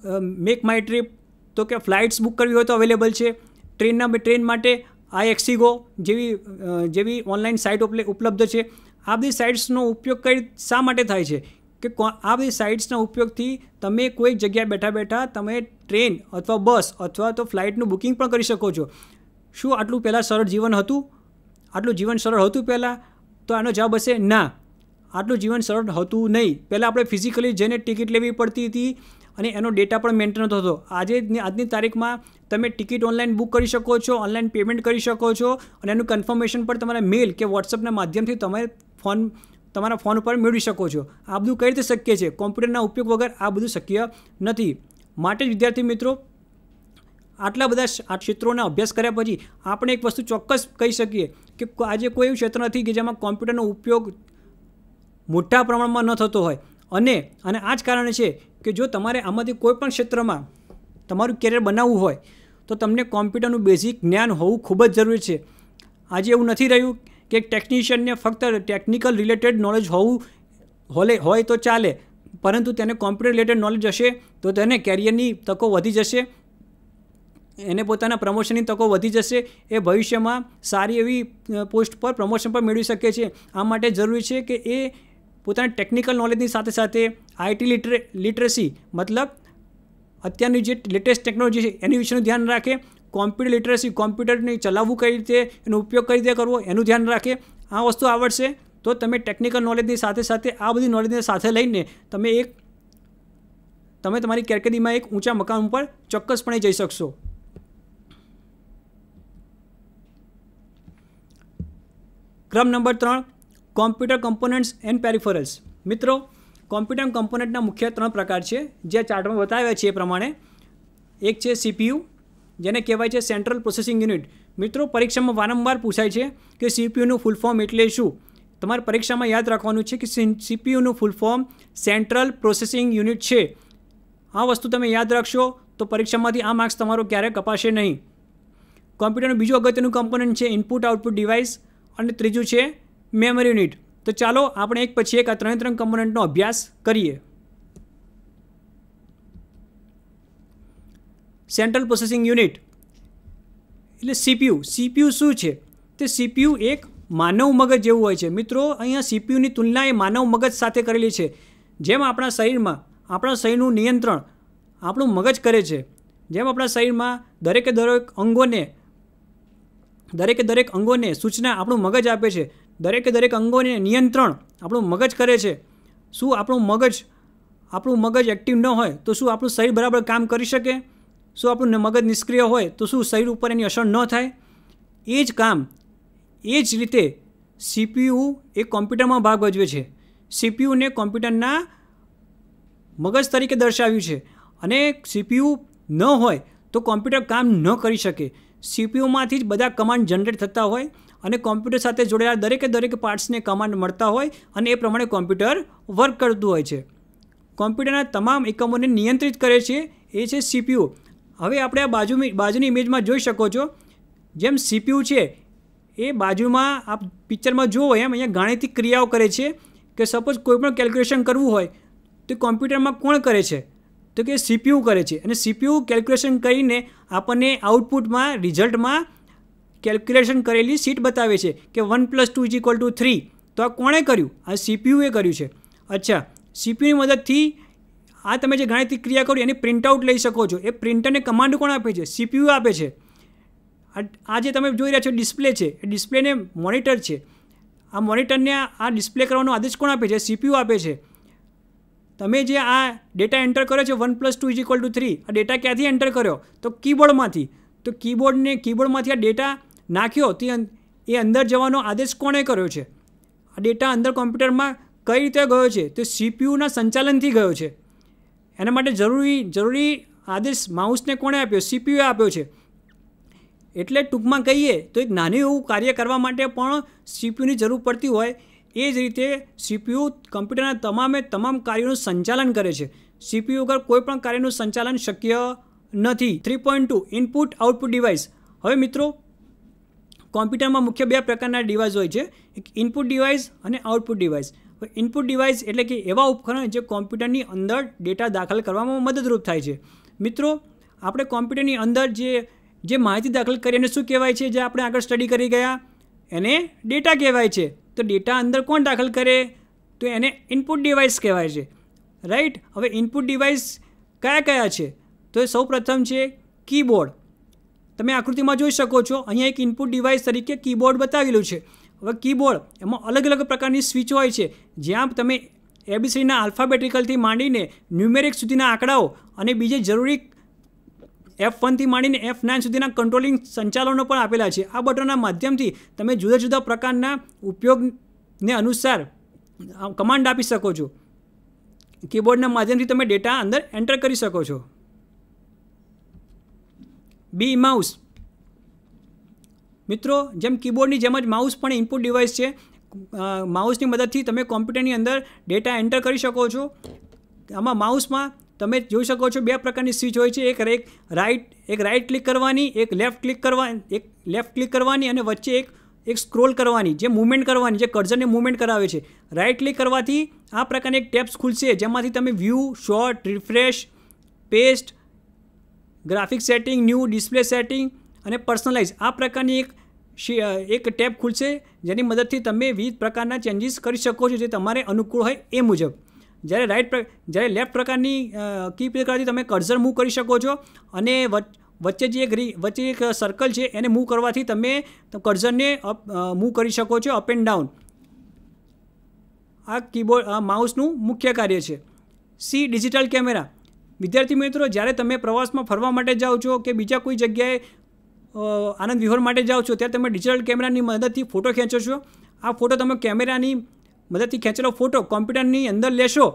મેક માય ટ્રીપ તો કે ફ્લાઇટ્સ બુક કરવી હોય તો અવેલેબલ છે ટ્રેનના ટ્રેન માટે આ એક્સિગો જેવી જેવી ઓનલાઈન સાઇટ ઉપલબ્ધ છે આ બધી સાઇટ્સનો ઉપયોગ કઈ શા માટે થાય છે કે આ બધી સાઇટ્સના ઉપયોગથી તમે કોઈ જગ્યાએ બેઠા બેઠા તમે ટ્રેન અથવા બસ અથવા તો ફ્લાઇટનું બુકિંગ પણ કરી શકો છો શું આટલું પહેલાં સરળ જીવન હતું આટલું જીવન સરળ હતું પહેલાં તો આનો જવાબ હશે ના આટલું જીવન સરળ હતું નહીં પહેલાં આપણે ફિઝિકલી જેને ટિકિટ લેવી પડતી હતી અને એનો ડેટા પણ મેન્ટેન થતો આજે આજની તારીખમાં તમે ટિકિટ ઓનલાઈન બુક કરી શકો છો ઓનલાઈન પેમેન્ટ કરી શકો છો અને એનું કન્ફર્મેશન પણ તમારા મેલ કે વોટ્સઅપના માધ્યમથી તમે ફોન તમારા ફોન ઉપર મેળવી શકો છો આ બધું કઈ રીતે શક્ય છે કોમ્પ્યુટરના ઉપયોગ વગર આ બધું શક્ય નથી માટે જ વિદ્યાર્થી મિત્રો આટલા બધા આ ક્ષેત્રોના અભ્યાસ કર્યા પછી આપણે એક વસ્તુ ચોક્કસ કહી શકીએ કે આજે કોઈ એવું ક્ષેત્ર નથી કે જેમાં કોમ્પ્યુટરનો ઉપયોગ મોટા પ્રમાણમાં ન થતો હોય અને અને આ જ કારણ છે કે જો તમારે આમાંથી કોઈપણ ક્ષેત્રમાં તમારું કેરિયર બનાવવું હોય તો તમને કોમ્પ્યુટરનું બેઝિક જ્ઞાન હોવું ખૂબ જ જરૂરી છે આજે એવું નથી રહ્યું કે ટેકનિશિયનને ફક્ત ટેકનિકલ રિલેટેડ નોલેજ હોવું હોલે હોય તો ચાલે પરંતુ તેને કોમ્પ્યુટર રિલેટેડ નોલેજ હશે તો તેને કેરિયરની તકો વધી જશે એને પોતાના પ્રમોશનની તકો વધી જશે એ ભવિષ્યમાં સારી એવી પોસ્ટ પર પ્રમોશન પર મેળવી શકે છે આ માટે જરૂરી છે કે એ પોતાના ટેકનિકલ નોલેજની સાથે સાથે આઈટી લિટરે લિટરેસી મતલબ અત્યારની જે લેટેસ્ટ ટેકનોલોજી છે એની વિશેનું ધ્યાન રાખે કોમ્પ્યુટર લિટરેસી કોમ્પ્યુટરને ચલાવવું કઈ રીતે એનો ઉપયોગ કઈ રીતે કરવો એનું ધ્યાન રાખે આ વસ્તુ આવડશે તો તમે ટેકનિકલ નોલેજની સાથે સાથે આ બધી નોલેજને સાથે લઈને તમે એક તમે તમારી કારકિર્દીમાં એક ઊંચા મકાન ઉપર ચોક્કસપણે જઈ શકશો ક્રમ નંબર ત્રણ કોમ્પ્યુટર કમ્પોનન્ટ્સ એન્ડ પેરિફરલ્સ મિત્રો કોમ્પ્યુટર કમ્પોનન્ટના મુખ્ય ત્રણ પ્રકાર છે જે ચાર્ટમાં બતાવ્યા છે એ પ્રમાણે એક છે સીપીયુ જેને કહેવાય છે સેન્ટ્રલ પ્રોસેસિંગ યુનિટ મિત્રો પરીક્ષામાં વારંવાર પૂછાય છે કે સીપીયુનું ફૂલ ફોર્મ એટલે શું તમારે પરીક્ષામાં યાદ રાખવાનું છે કે સીપીયુનું full form central processing unit છે આ વસ્તુ તમે યાદ રાખશો તો પરીક્ષામાંથી આ માર્ક્સ તમારો ક્યારેય કપાશે નહીં કોમ્પ્યુટરનું બીજું અગત્યનું કમ્પોનન્ટ છે ઇનપુટ આઉટપુટ ડિવાઇસ અને ત્રીજું છે મેમરી યુનિટ તો ચાલો આપણે એક પછી એક આ ત્રણે ત્રણ કમ્પોનન્ટનો અભ્યાસ કરીએ સેન્ટ્રલ પ્રોસેસિંગ યુનિટ એટલે સીપીયુ સીપીયુ શું છે તે સીપીયુ એક માનવ મગજ જેવું હોય છે મિત્રો અહીંયા સીપીયુની તુલના એ માનવ મગજ સાથે કરેલી છે જેમ આપણા શરીરમાં આપણા શરીરનું નિયંત્રણ આપણું મગજ કરે છે જેમ આપણા શરીરમાં દરેકે દરેક અંગોને દરેકે દરેક અંગોને સૂચના આપણું મગજ આપે છે દરેકે દરેક અંગોને નિયંત્રણ આપણું મગજ કરે છે શું આપણું મગજ આપણું મગજ એક્ટિવ ન હોય તો શું આપણું શરીર બરાબર કામ કરી શકે શું આપણું મગજ નિષ્ક્રિય હોય તો શું શરીર ઉપર એની અસર ન થાય એ જ કામ એ જ રીતે સીપીયુ એ કોમ્પ્યુટરમાં ભાગ ભજવે છે સીપીયુને કોમ્પ્યુટરના મગજ તરીકે દર્શાવ્યું છે અને સીપીયુ ન હોય તો કોમ્પ્યુટર કામ ન કરી શકે સીપીયુમાંથી જ બધા કમાન્ડ જનરેટ થતા હોય અને કોમ્પ્યુટર સાથે જોડેલા દરેકે દરેક પાર્ટ્સને કમાન્ડ મળતા હોય અને એ પ્રમાણે કોમ્પ્યુટર વર્ક કરતું હોય છે કોમ્પ્યુટરના તમામ એકમોને નિયંત્રિત કરે છે એ છે સીપીયુ હવે આપણે આ બાજુ બાજુની ઇમેજમાં જોઈ શકો છો જેમ સીપીયુ છે એ બાજુમાં આપ પિક્ચરમાં જુઓ એમ અહીંયા ગાણિતિક ક્રિયાઓ કરે છે કે સપોઝ કોઈપણ કેલ્ક્યુલેશન કરવું હોય તો કોમ્પ્યુટરમાં કોણ કરે છે તો કે સીપીયુ કરે છે અને સીપીયુ કેલ્ક્યુલેશન કરીને આપણને આઉટપુટમાં રિઝલ્ટમાં કેલ્ક્યુલેશન કરેલી સીટ બતાવે છે કે one plus two is equal to three તો આ કોણે કર્યું આ સીપીયુએ કર્યું છે અચ્છા સીપીયુની મદદથી આ તમે જે ગાણિતિક ક્રિયા કરો એની પ્રિન્ટઆઉટ લઈ શકો છો એ પ્રિન્ટરને કમાન્ડ કોણ આપે છે સીપીયુ આપે છે આ જે તમે જોઈ રહ્યા છો ડિસ્પ્લે છે એ ડિસ્પ્લેને મોનિટર છે આ મોનિટરને આ ડિસ્પ્લે કરવાનો આદેશ કોણ આપે છે સીપીયુ આપે છે તમે જે આ ડેટા એન્ટર કર્યો છે one plus two is equal to three આ ડેટા ક્યાંથી એન્ટર કર્યો તો કીબોર્ડમાંથી તો કીબોર્ડને કીબોર્ડમાંથી આ ડેટા નાખ્યો તે એ અંદર જવાનો આદેશ કોણે કર્યો છે આ ડેટા અંદર કોમ્પ્યુટરમાં કઈ રીતે ગયો છે તે સીપીયુના સંચાલનથી ગયો છે એના માટે જરૂરી જરૂરી આદેશ માઉસને કોણે આપ્યો સીપીયુએ આપ્યો છે એટલે ટૂંકમાં કહીએ તો એક નાનું એવું કાર્ય કરવા માટે પણ સીપીયુની જરૂર પડતી હોય એ જ રીતે સીપીયુ કમ્પ્યુટરના તમામે તમામ કાર્યોનું સંચાલન કરે છે સીપીયુ વગર કોઈપણ કાર્યનું સંચાલન શક્ય નથી three point two input output device હવે મિત્રો કોમ્પ્યુટરમાં મુખ્ય બે પ્રકારના ડિવાઇસ હોય છે એક ઇનપુટ ડિવાઇસ અને આઉટપુટ ડિવાઇસ ઇનપુટ ડિવાઇસ એટલે કે એવા ઉપકરણ જે કોમ્પ્યુટરની અંદર ડેટા દાખલ કરવામાં મદદરૂપ થાય છે મિત્રો આપણે કોમ્પ્યુટરની અંદર જે જે માહિતી દાખલ કરીને શું કહેવાય છે જે આપણે આગળ સ્ટડી કરી ગયા એને ડેટા કહેવાય છે તો ડેટા અંદર કોણ દાખલ કરે તો એને ઇનપુટ ડિવાઇસ કહેવાય છે રાઈટ હવે ઇનપુટ ડિવાઇસ કયા કયા છે તો સૌ પ્રથમ છે કીબોર્ડ તમે આકૃતિમાં જોઈ શકો છો અહીંયા એક ઇનપુટ ડિવાઇસ તરીકે કીબોર્ડ બતાવેલું છે હવે કીબોર્ડ એમાં અલગ અલગ પ્રકારની સ્વિચ હોય છે જ્યાં તમે એબીસીના આલ્ફાબેટિકલથી માંડીને ન્યુમેરિક સુધીના આંકડાઓ અને બીજે જરૂરી એફ વનથી માંડીને એફ નાઇન સુધીના કંટ્રોલિંગ સંચાલનો પણ આપેલા છે આ બટનના માધ્યમથી તમે જુદા જુદા પ્રકારના ઉપયોગને અનુસાર કમાન્ડ આપી શકો છો કીબોર્ડના માધ્યમથી તમે ડેટા અંદર એન્ટર કરી શકો છો બી માઉસ મિત્રો જેમ કીબોર્ડની જેમ જ માઉસ પણ ઇનપુટ ડિવાઇસ છે માઉસની મદદથી તમે કોમ્પ્યુટરની અંદર ડેટા એન્ટર કરી શકો છો આમાં માઉસમાં તમે જોઈ શકો છો બે પ્રકારની સ્વિચ હોય છે એક એક રાઇટ એક રાઇટ ક્લિક કરવાની એક લેફ્ટ ક્લિક કરવા એક લેફ્ટ ક્લિક કરવાની અને વચ્ચે એક એક સ્ક્રોલ કરવાની જે મૂવમેન્ટ કરવાની જે કર્ઝરને મૂવમેન્ટ કરાવે છે રાઇટ ક્લિક કરવાથી આ પ્રકારની એક ટેપ્સ ખુલશે જેમાંથી તમે view sort refresh paste graphic setting new display setting અને પર્સનલાઇઝ આ પ્રકારની એક એક ટેબ ખુલશે જેની મદદથી તમે વિવિધ પ્રકારના ચેન્જીસ કરી શકો છો જે તમારે અનુકૂળ હોય એ મુજબ જ્યારે રાઇટ જ્યારે લેફ્ટ પ્રકારની કી પ્લે કરવાથી તમે કર્ઝર મૂવ કરી શકો છો અને વચ્ચે જે એક વચ્ચે એક સર્કલ છે એને મૂવ કરવાથી તમે કર્ઝરને અપ મૂવ કરી શકો છો અપ એન્ડ ડાઉન આ કીબોર્ડ આ માઉસનું મુખ્ય કાર્ય છે સી ડિજિટલ કેમેરા વિદ્યાર્થી મિત્રો જ્યારે તમે પ્રવાસમાં ફરવા માટે જાઓ છો કે બીજા કોઈ જગ્યાએ આનંદ વિહોર માટે જાઓ છો ત્યારે તમે ડિજિટલ કેમેરાની મદદથી ફોટો ખેંચો છો આ ફોટો તમે કેમેરાની મદદથી ખેંચેલો ફોટો કોમ્પ્યુટરની અંદર લેશો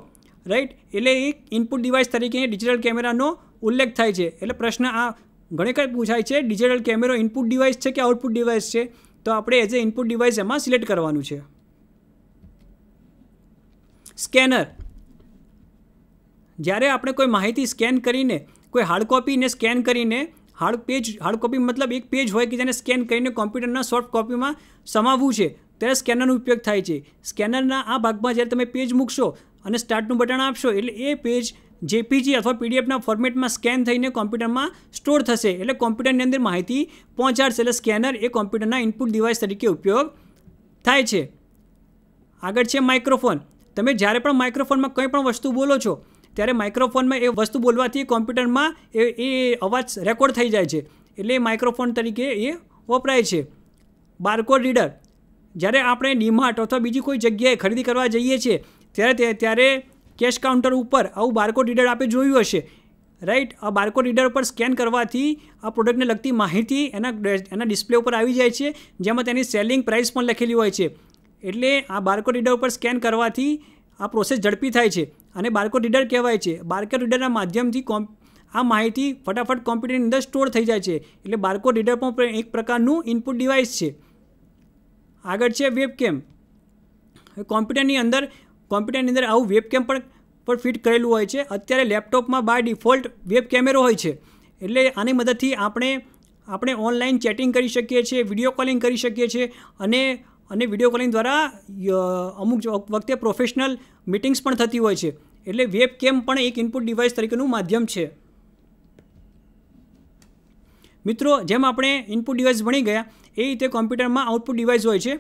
રાઈટ એટલે એક ઇનપુટ ડિવાઇસ તરીકે ડિજિટલ કેમેરાનો ઉલ્લેખ થાય છે એટલે પ્રશ્ન આ ઘણી વખત પૂછાય છે ડિજિટલ કેમેરો ઇનપુટ ડિવાઇસ છે કે આઉટપુટ ડિવાઇસ છે તો આપણે એઝ એ ઇનપુટ ડિવાઇસ એમાં સિલેક્ટ કરવાનું છે સ્કેનર જ્યારે આપણે કોઈ માહિતી સ્કેન કરીને કોઈ હાર્ડ કોપીને સ્કેન કરીને હાર્ડ પેજ હાર્ડ કોપી મતલબ એક પેજ હોય કે જેને સ્કેન કરીને કોમ્પ્યુટરના સોફ્ટ કોપીમાં સમાવવું છે ત્યારે સ્કેનરનો ઉપયોગ થાય છે સ્કેનરના આ ભાગમાં જ્યારે તમે પેજ મૂકશો અને સ્ટાર્ટનું બટન આપશો એટલે એ પેજ જેપીજી અથવા પીડીએફના ફોર્મેટમાં સ્કેન થઈને કોમ્પ્યુટરમાં સ્ટોર થશે એટલે કોમ્પ્યુટરની અંદર માહિતી પહોંચાડશે એટલે સ્કેનર એ કોમ્પ્યુટરના ઇનપુટ ડિવાઇસ તરીકે ઉપયોગ થાય છે આગળ છે માઇક્રોફોન તમે જ્યારે પણ માઇક્રોફોનમાં કંઈ પણ વસ્તુ બોલો છો ત્યારે માઇક્રોફોનમાં એ વસ્તુ બોલવાથી કોમ્પ્યુટરમાં એ એ અવાજ રેકોર્ડ થઈ જાય છે એટલે માઇક્રોફોન તરીકે એ વપરાય છે બારકોડ રીડર જ્યારે આપણે ડીમાર્ટ અથવા બીજી કોઈ જગ્યાએ ખરીદી કરવા જઈએ છીએ ત્યારે ત્યારે કેશ કાઉન્ટર ઉપર આવું બારકોડ રીડર આપણે જોયું હશે રાઈટ આ બારકોડ રીડર ઉપર સ્કેન કરવાથી આ પ્રોડક્ટને લગતી માહિતી એના એના ડિસ્પ્લે ઉપર આવી જાય છે જેમાં તેની સેલિંગ પ્રાઇસ પણ લખેલી હોય છે એટલે આ બારકોડ રીડર ઉપર સ્કેન કરવાથી આ પ્રોસેસ ઝડપી થાય છે અને બારકોડ રીડર કહેવાય છે બારકોડ રીડરના માધ્યમથી કોમ આ માહિતી ફટાફટ કોમ્પ્યુટરની અંદર સ્ટોર થઈ જાય છે એટલે બારકોડ રીડર પણ એક પ્રકારનું ઇનપુટ ડિવાઇસ છે આગળ છે વેબ કેમ કોમ્પ્યુટરની અંદર કોમ્પ્યુટરની અંદર આવું વેબ કેમ પણ પણ ફિટ કરેલું હોય છે અત્યારે લેપટોપમાં બાય ડિફોલ્ટ વેબ કેમેરો હોય છે એટલે આની મદદથી આપણે આપણે ઓનલાઈન ચેટિંગ કરી શકીએ છીએ વિડીયો કોલિંગ કરી શકીએ છીએ અને અને વિડીયો કોલિંગ દ્વારા અમુક વખતે પ્રોફેશનલ મિટિંગ્સ પણ થતી હોય છે એટલે વેબ કેમ પણ એક ઇનપુટ ડિવાઇસ તરીકેનું માધ્યમ છે મિત્રો જેમ આપણે ઇનપુટ ડિવાઇસ ભણી ગયા એ રીતે કોમ્પ્યુટરમાં આઉટપુટ ડિવાઇસ હોય છે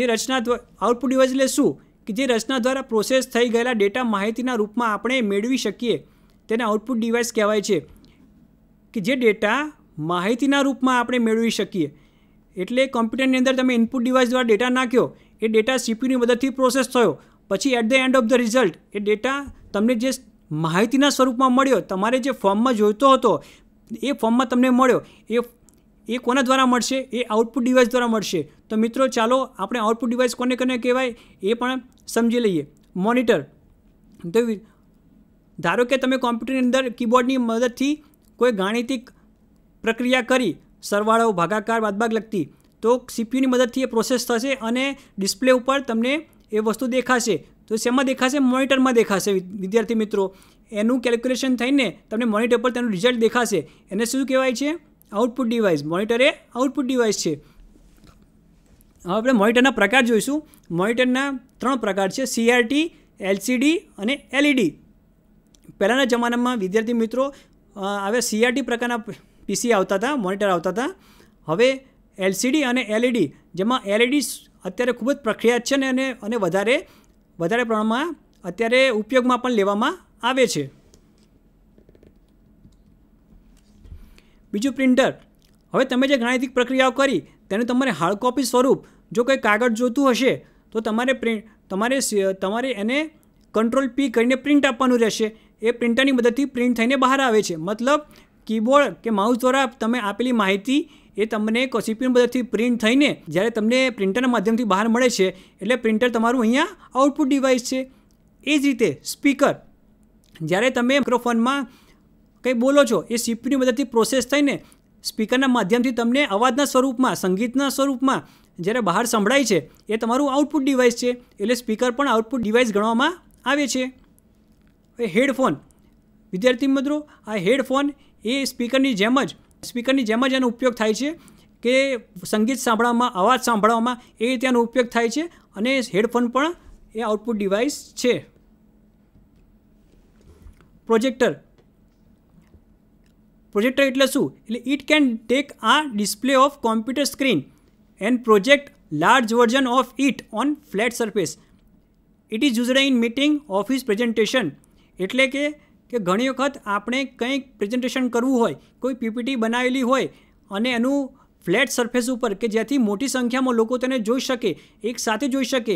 જે રચના આઉટપુટ ડિવાઇસ એટલે શું કે જે રચના દ્વારા પ્રોસેસ થઈ ગયેલા ડેટા માહિતીના રૂપમાં આપણે મેળવી શકીએ તેને આઉટપુટ ડિવાઇસ કહેવાય છે કે જે ડેટા માહિતીના રૂપમાં આપણે મેળવી શકીએ એટલે કમ્પ્યુટરની અંદર તમે ઇનપુટ ડિવાઇસ દ્વારા ડેટા નાખ્યો એ ડેટા સીપીયુની મદદથી પ્રોસેસ થયો પછી at the end of the result એ ડેટા તમને જે માહિતીના સ્વરૂપમાં મળ્યો તમારે જે ફોર્મમાં જોઈતો હતો એ ફોર્મમાં તમને મળ્યો એ એ કોના દ્વારા મળશે એ આઉટપુટ ડિવાઇસ દ્વારા મળશે તો મિત્રો ચાલો આપણે આઉટપુટ ડિવાઇસ કોને કોને કહેવાય એ પણ સમજી લઈએ મોનિટર તો ધારો કે તમે કોમ્પ્યુટરની અંદર કીબોર્ડની મદદથી કોઈ ગાણિતિક પ્રક્રિયા કરી સરવાળો ભાગાકાર બાદબાગ લગતી તો સીપીયુની મદદથી એ પ્રોસેસ થશે અને ડિસ્પ્લે ઉપર તમને એ વસ્તુ દેખાશે તો શેમાં દેખાશે મોનિટરમાં દેખાશે વિદ્યાર્થી મિત્રો એનું કેલ્ક્યુલેશન થઈને તમને મોનિટર પર તેનું રિઝલ્ટ દેખાશે એને શું કહેવાય છે આઉટપુટ ડિવાઇસ મોનિટર એ આઉટપુટ ડિવાઇસ છે હવે આપણે મોનિટરના પ્રકાર જોઈશું મોનિટરના ત્રણ પ્રકાર છે સીઆરટી એલસીડી અને એલઈડી e પહેલાંના જમાનામાં વિદ્યાર્થી મિત્રો હવે સીઆરટી પ્રકારના પીસી આવતા હતા મોનિટર આવતા હતા હવે એલસીડી અને એલઈડી e જેમાં એલઈડી e અત્યારે ખૂબ જ પ્રખ્યાત છે ને અને અને વધારે વધારે પ્રમાણમાં અત્યારે ઉપયોગમાં પણ લેવામાં આવે છે બીજું પ્રિન્ટર હવે તમે જે ગાણિતિક પ્રક્રિયાઓ કરી તેનું તમારે હાર્ડ કોપી સ્વરૂપ જો કંઈ કાગળ જોતું હશે તો તમારે પ્રિન્ટ તમારે તમારે એને કંટ્રોલ પી કરીને પ્રિન્ટ આપવાનું રહેશે એ પ્રિન્ટરની મદદથી પ્રિન્ટ થઈને બહાર આવે છે મતલબ કીબોર્ડ કે માઉસ દ્વારા તમે આપેલી માહિતી એ તમને કોસીપીન મદદથી પ્રિન્ટ થઈને જ્યારે તમને પ્રિન્ટરના માધ્યમથી બહાર મળે છે એટલે પ્રિન્ટર તમારું અહીંયા આઉટપુટ ડિવાઇસ છે એ જ રીતે સ્પીકર જ્યારે તમે માઇક્રોફોનમાં કંઈ બોલો છો એ સીપીની મદદથી પ્રોસેસ થઈને સ્પીકરના માધ્યમથી તમને અવાજના સ્વરૂપમાં સંગીતના સ્વરૂપમાં જ્યારે બહાર સંભળાય છે એ તમારું આઉટપુટ ડિવાઇસ છે એટલે સ્પીકર પણ આઉટપુટ ડિવાઇસ ગણવામાં આવે છે હવે હેડફોન વિદ્યાર્થી મિત્રો આ હેડફોન એ સ્પીકરની જેમ જ સ્પીકરની જેમ જ એનો ઉપયોગ થાય છે કે સંગીત સાંભળવામાં અવાજ સાંભળવામાં એ રીતે એનો ઉપયોગ થાય છે અને હેડફોન પણ એ આઉટપુટ ડિવાઇસ છે પ્રોજેક્ટર પ્રોજેક્ટર એટલે શું એટલે it can take a display of computer screen and project large version of it on flat surface it is used in meeting office presentation એટલે કે કે ઘણી વખત આપણે કંઈક પ્રેઝન્ટેશન કરવું હોય કોઈ પીપીટી બનાવેલી હોય અને એનું ફ્લેટ સરફેસ ઉપર કે જેથી મોટી સંખ્યામાં લોકો તેને જોઈ શકે એક સાથે જોઈ શકે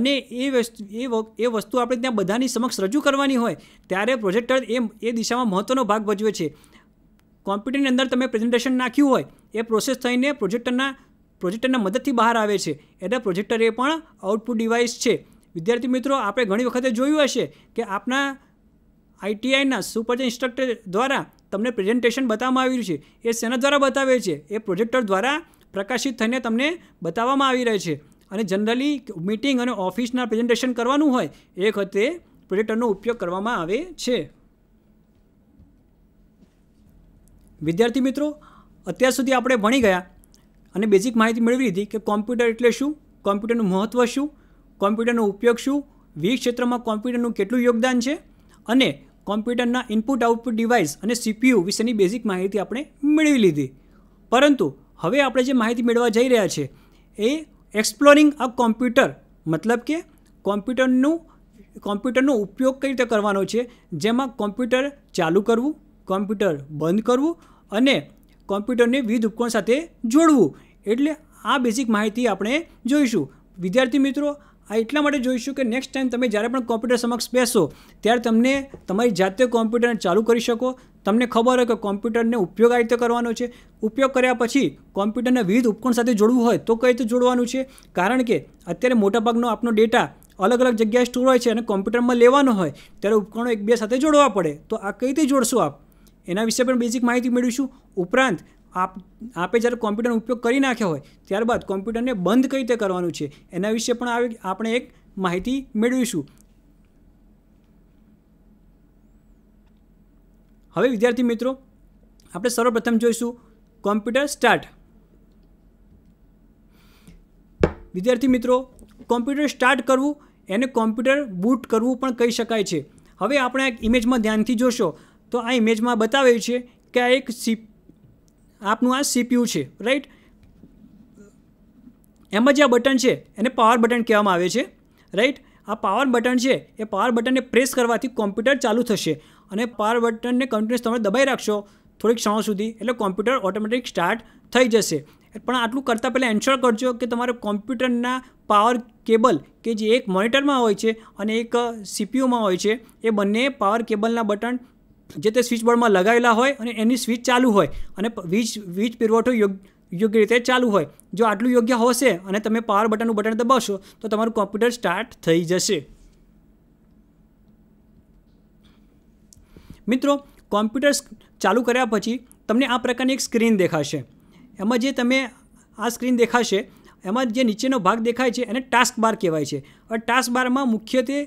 અને એ એ એ વસ્તુ આપણે ત્યાં બધાની સમક્ષ રજૂ કરવાની હોય ત્યારે પ્રોજેક્ટર એ એ દિશામાં મહત્ત્વનો ભાગ ભજવે છે કોમ્પ્યુટરની અંદર તમે પ્રેઝન્ટેશન નાખ્યું હોય એ પ્રોસેસ થઈને પ્રોજેક્ટરના પ્રોજેક્ટરના મદદથી બહાર આવે છે એટલે પ્રોજેક્ટર એ પણ આઉટપુટ ડિવાઇસ છે વિદ્યાર્થી મિત્રો આપણે ઘણી વખતે જોયું હશે કે આપણા આઈટીઆઈના સુપરજ ઇન્સ્ટ્રક્ટર દ્વારા તમને પ્રેઝન્ટેશન બતાવવામાં આવ્યું છે એ સેના દ્વારા બતાવે છે એ પ્રોજેક્ટર દ્વારા પ્રકાશિત થઈને તમને બતાવવામાં આવી રહે છે અને જનરલી મિટિંગ અને ઓફિસના પ્રેઝન્ટેશન કરવાનું હોય એ વખતે પ્રોજેક્ટરનો ઉપયોગ કરવામાં આવે છે વિદ્યાર્થી મિત્રો અત્યાર સુધી આપણે ભણી ગયા અને બેઝિક માહિતી મેળવી લીધી કે કોમ્પ્યુટર એટલે શું કોમ્પ્યુટરનું મહત્ત્વ શું કોમ્પ્યુટરનો ઉપયોગ શું વિવિધ ક્ષેત્રમાં કોમ્પ્યુટરનું કેટલું યોગદાન છે અને કોમ્પ્યુટરના ઇનપુટ આઉટપુટ ડિવાઇસ અને સીપીયુ વિશેની બેઝિક માહિતી આપણે મેળવી લીધી પરંતુ હવે આપણે જે માહિતી મેળવવા જઈ રહ્યા છે એ એક્સપ્લોરિંગ અ કોમ્પ્યુટર મતલબ કે કોમ્પ્યુટરનું કોમ્પ્યુટરનો ઉપયોગ કઈ રીતે કરવાનો છે જેમાં કોમ્પ્યુટર ચાલુ કરવું કોમ્પ્યુટર બંધ કરવું અને કોમ્પ્યુટરને વિવિધ ઉપકરણ સાથે જોડવું એટલે આ બેઝિક માહિતી આપણે જોઈશું વિદ્યાર્થી મિત્રો આ એટલા માટે જોઈશું કે નેક્સ્ટ ટાઈમ તમે જ્યારે પણ કોમ્પ્યુટર સમક્ષ બેસો ત્યારે તમને તમારી જાતે કોમ્પ્યુટરને ચાલુ કરી શકો તમને ખબર હોય કે કોમ્પ્યુટરને ઉપયોગ આ રીતે કરવાનો છે ઉપયોગ કર્યા પછી કોમ્પ્યુટરને વિવિધ ઉપકરણ સાથે જોડવું હોય તો કઈ રીતે જોડવાનું છે કારણ કે અત્યારે મોટાભાગનો આપનો ડેટા અલગ અલગ જગ્યાએ સ્ટોર હોય છે અને કોમ્પ્યુટરમાં લેવાનો હોય ત્યારે ઉપકરણો એકબીજા સાથે જોડવા પડે તો આ કઈ રીતે જોડશો આપ એના વિશે પણ બેઝિક માહિતી મેળવીશું ઉપરાંત આપ આપે જ્યારે કોમ્પ્યુટરનો ઉપયોગ કરી નાખ્યો હોય ત્યારબાદ કોમ્પ્યુટરને બંધ કઈ રીતે કરવાનું છે એના વિશે પણ આવી આપણે એક માહિતી મેળવીશું હવે વિદ્યાર્થી મિત્રો આપણે સર્વપ્રથમ જોઈશું કોમ્પ્યુટર સ્ટાર્ટ વિદ્યાર્થી મિત્રો કોમ્પ્યુટર સ્ટાર્ટ કરવું એને કોમ્પ્યુટર બૂટ કરવું પણ કહી શકાય છે હવે આપણે એક ઇમેજમાં ધ્યાનથી જોશો તો આ ઇમેજમાં બતાવ્યું છે કે આ એક સીપ આપનું આ સીપીયુ છે રાઈટ એમાં જે આ બટન છે એને પાવર બટન કહેવામાં આવે છે રાઈટ આ પાવર બટન છે એ પાવર બટનને પ્રેસ કરવાથી કોમ્પ્યુટર ચાલુ થશે અને પાવર બટનને કન્ટિન્યુઅસ તમે દબાઈ રાખશો થોડીક ક્ષણો સુધી એટલે કોમ્પ્યુટર ઓટોમેટિક સ્ટાર્ટ થઈ જશે પણ આટલું કરતાં પહેલાં એન્શ્યોર કરજો કે તમારે કોમ્પ્યુટરના પાવર કેબલ કે જે એક મોનિટરમાં હોય છે અને એક સીપીયુમાં હોય છે એ બંને પાવર કેબલના બટન જે તે સ્વિચ બોર્ડમાં લગાવેલા હોય અને એની સ્વિચ ચાલુ હોય અને વીજ વીજ પુરવઠો યોગ્ય રીતે ચાલુ હોય જો આટલું યોગ્ય હશે અને તમે પાવર બટનનું બટન દબાવશો તો તમારું કોમ્પ્યુટર સ્ટાર્ટ થઈ જશે મિત્રો કોમ્પ્યુટર ચાલુ કર્યા પછી તમને આ પ્રકારની એક સ્ક્રીન દેખાશે એમાં જે તમે આ સ્ક્રીન દેખાશે એમાં જે નીચેનો ભાગ દેખાય છે એને ટાસ્ક બાર કહેવાય છે હવે ટાસ્ક બારમાં મુખ્યત્વે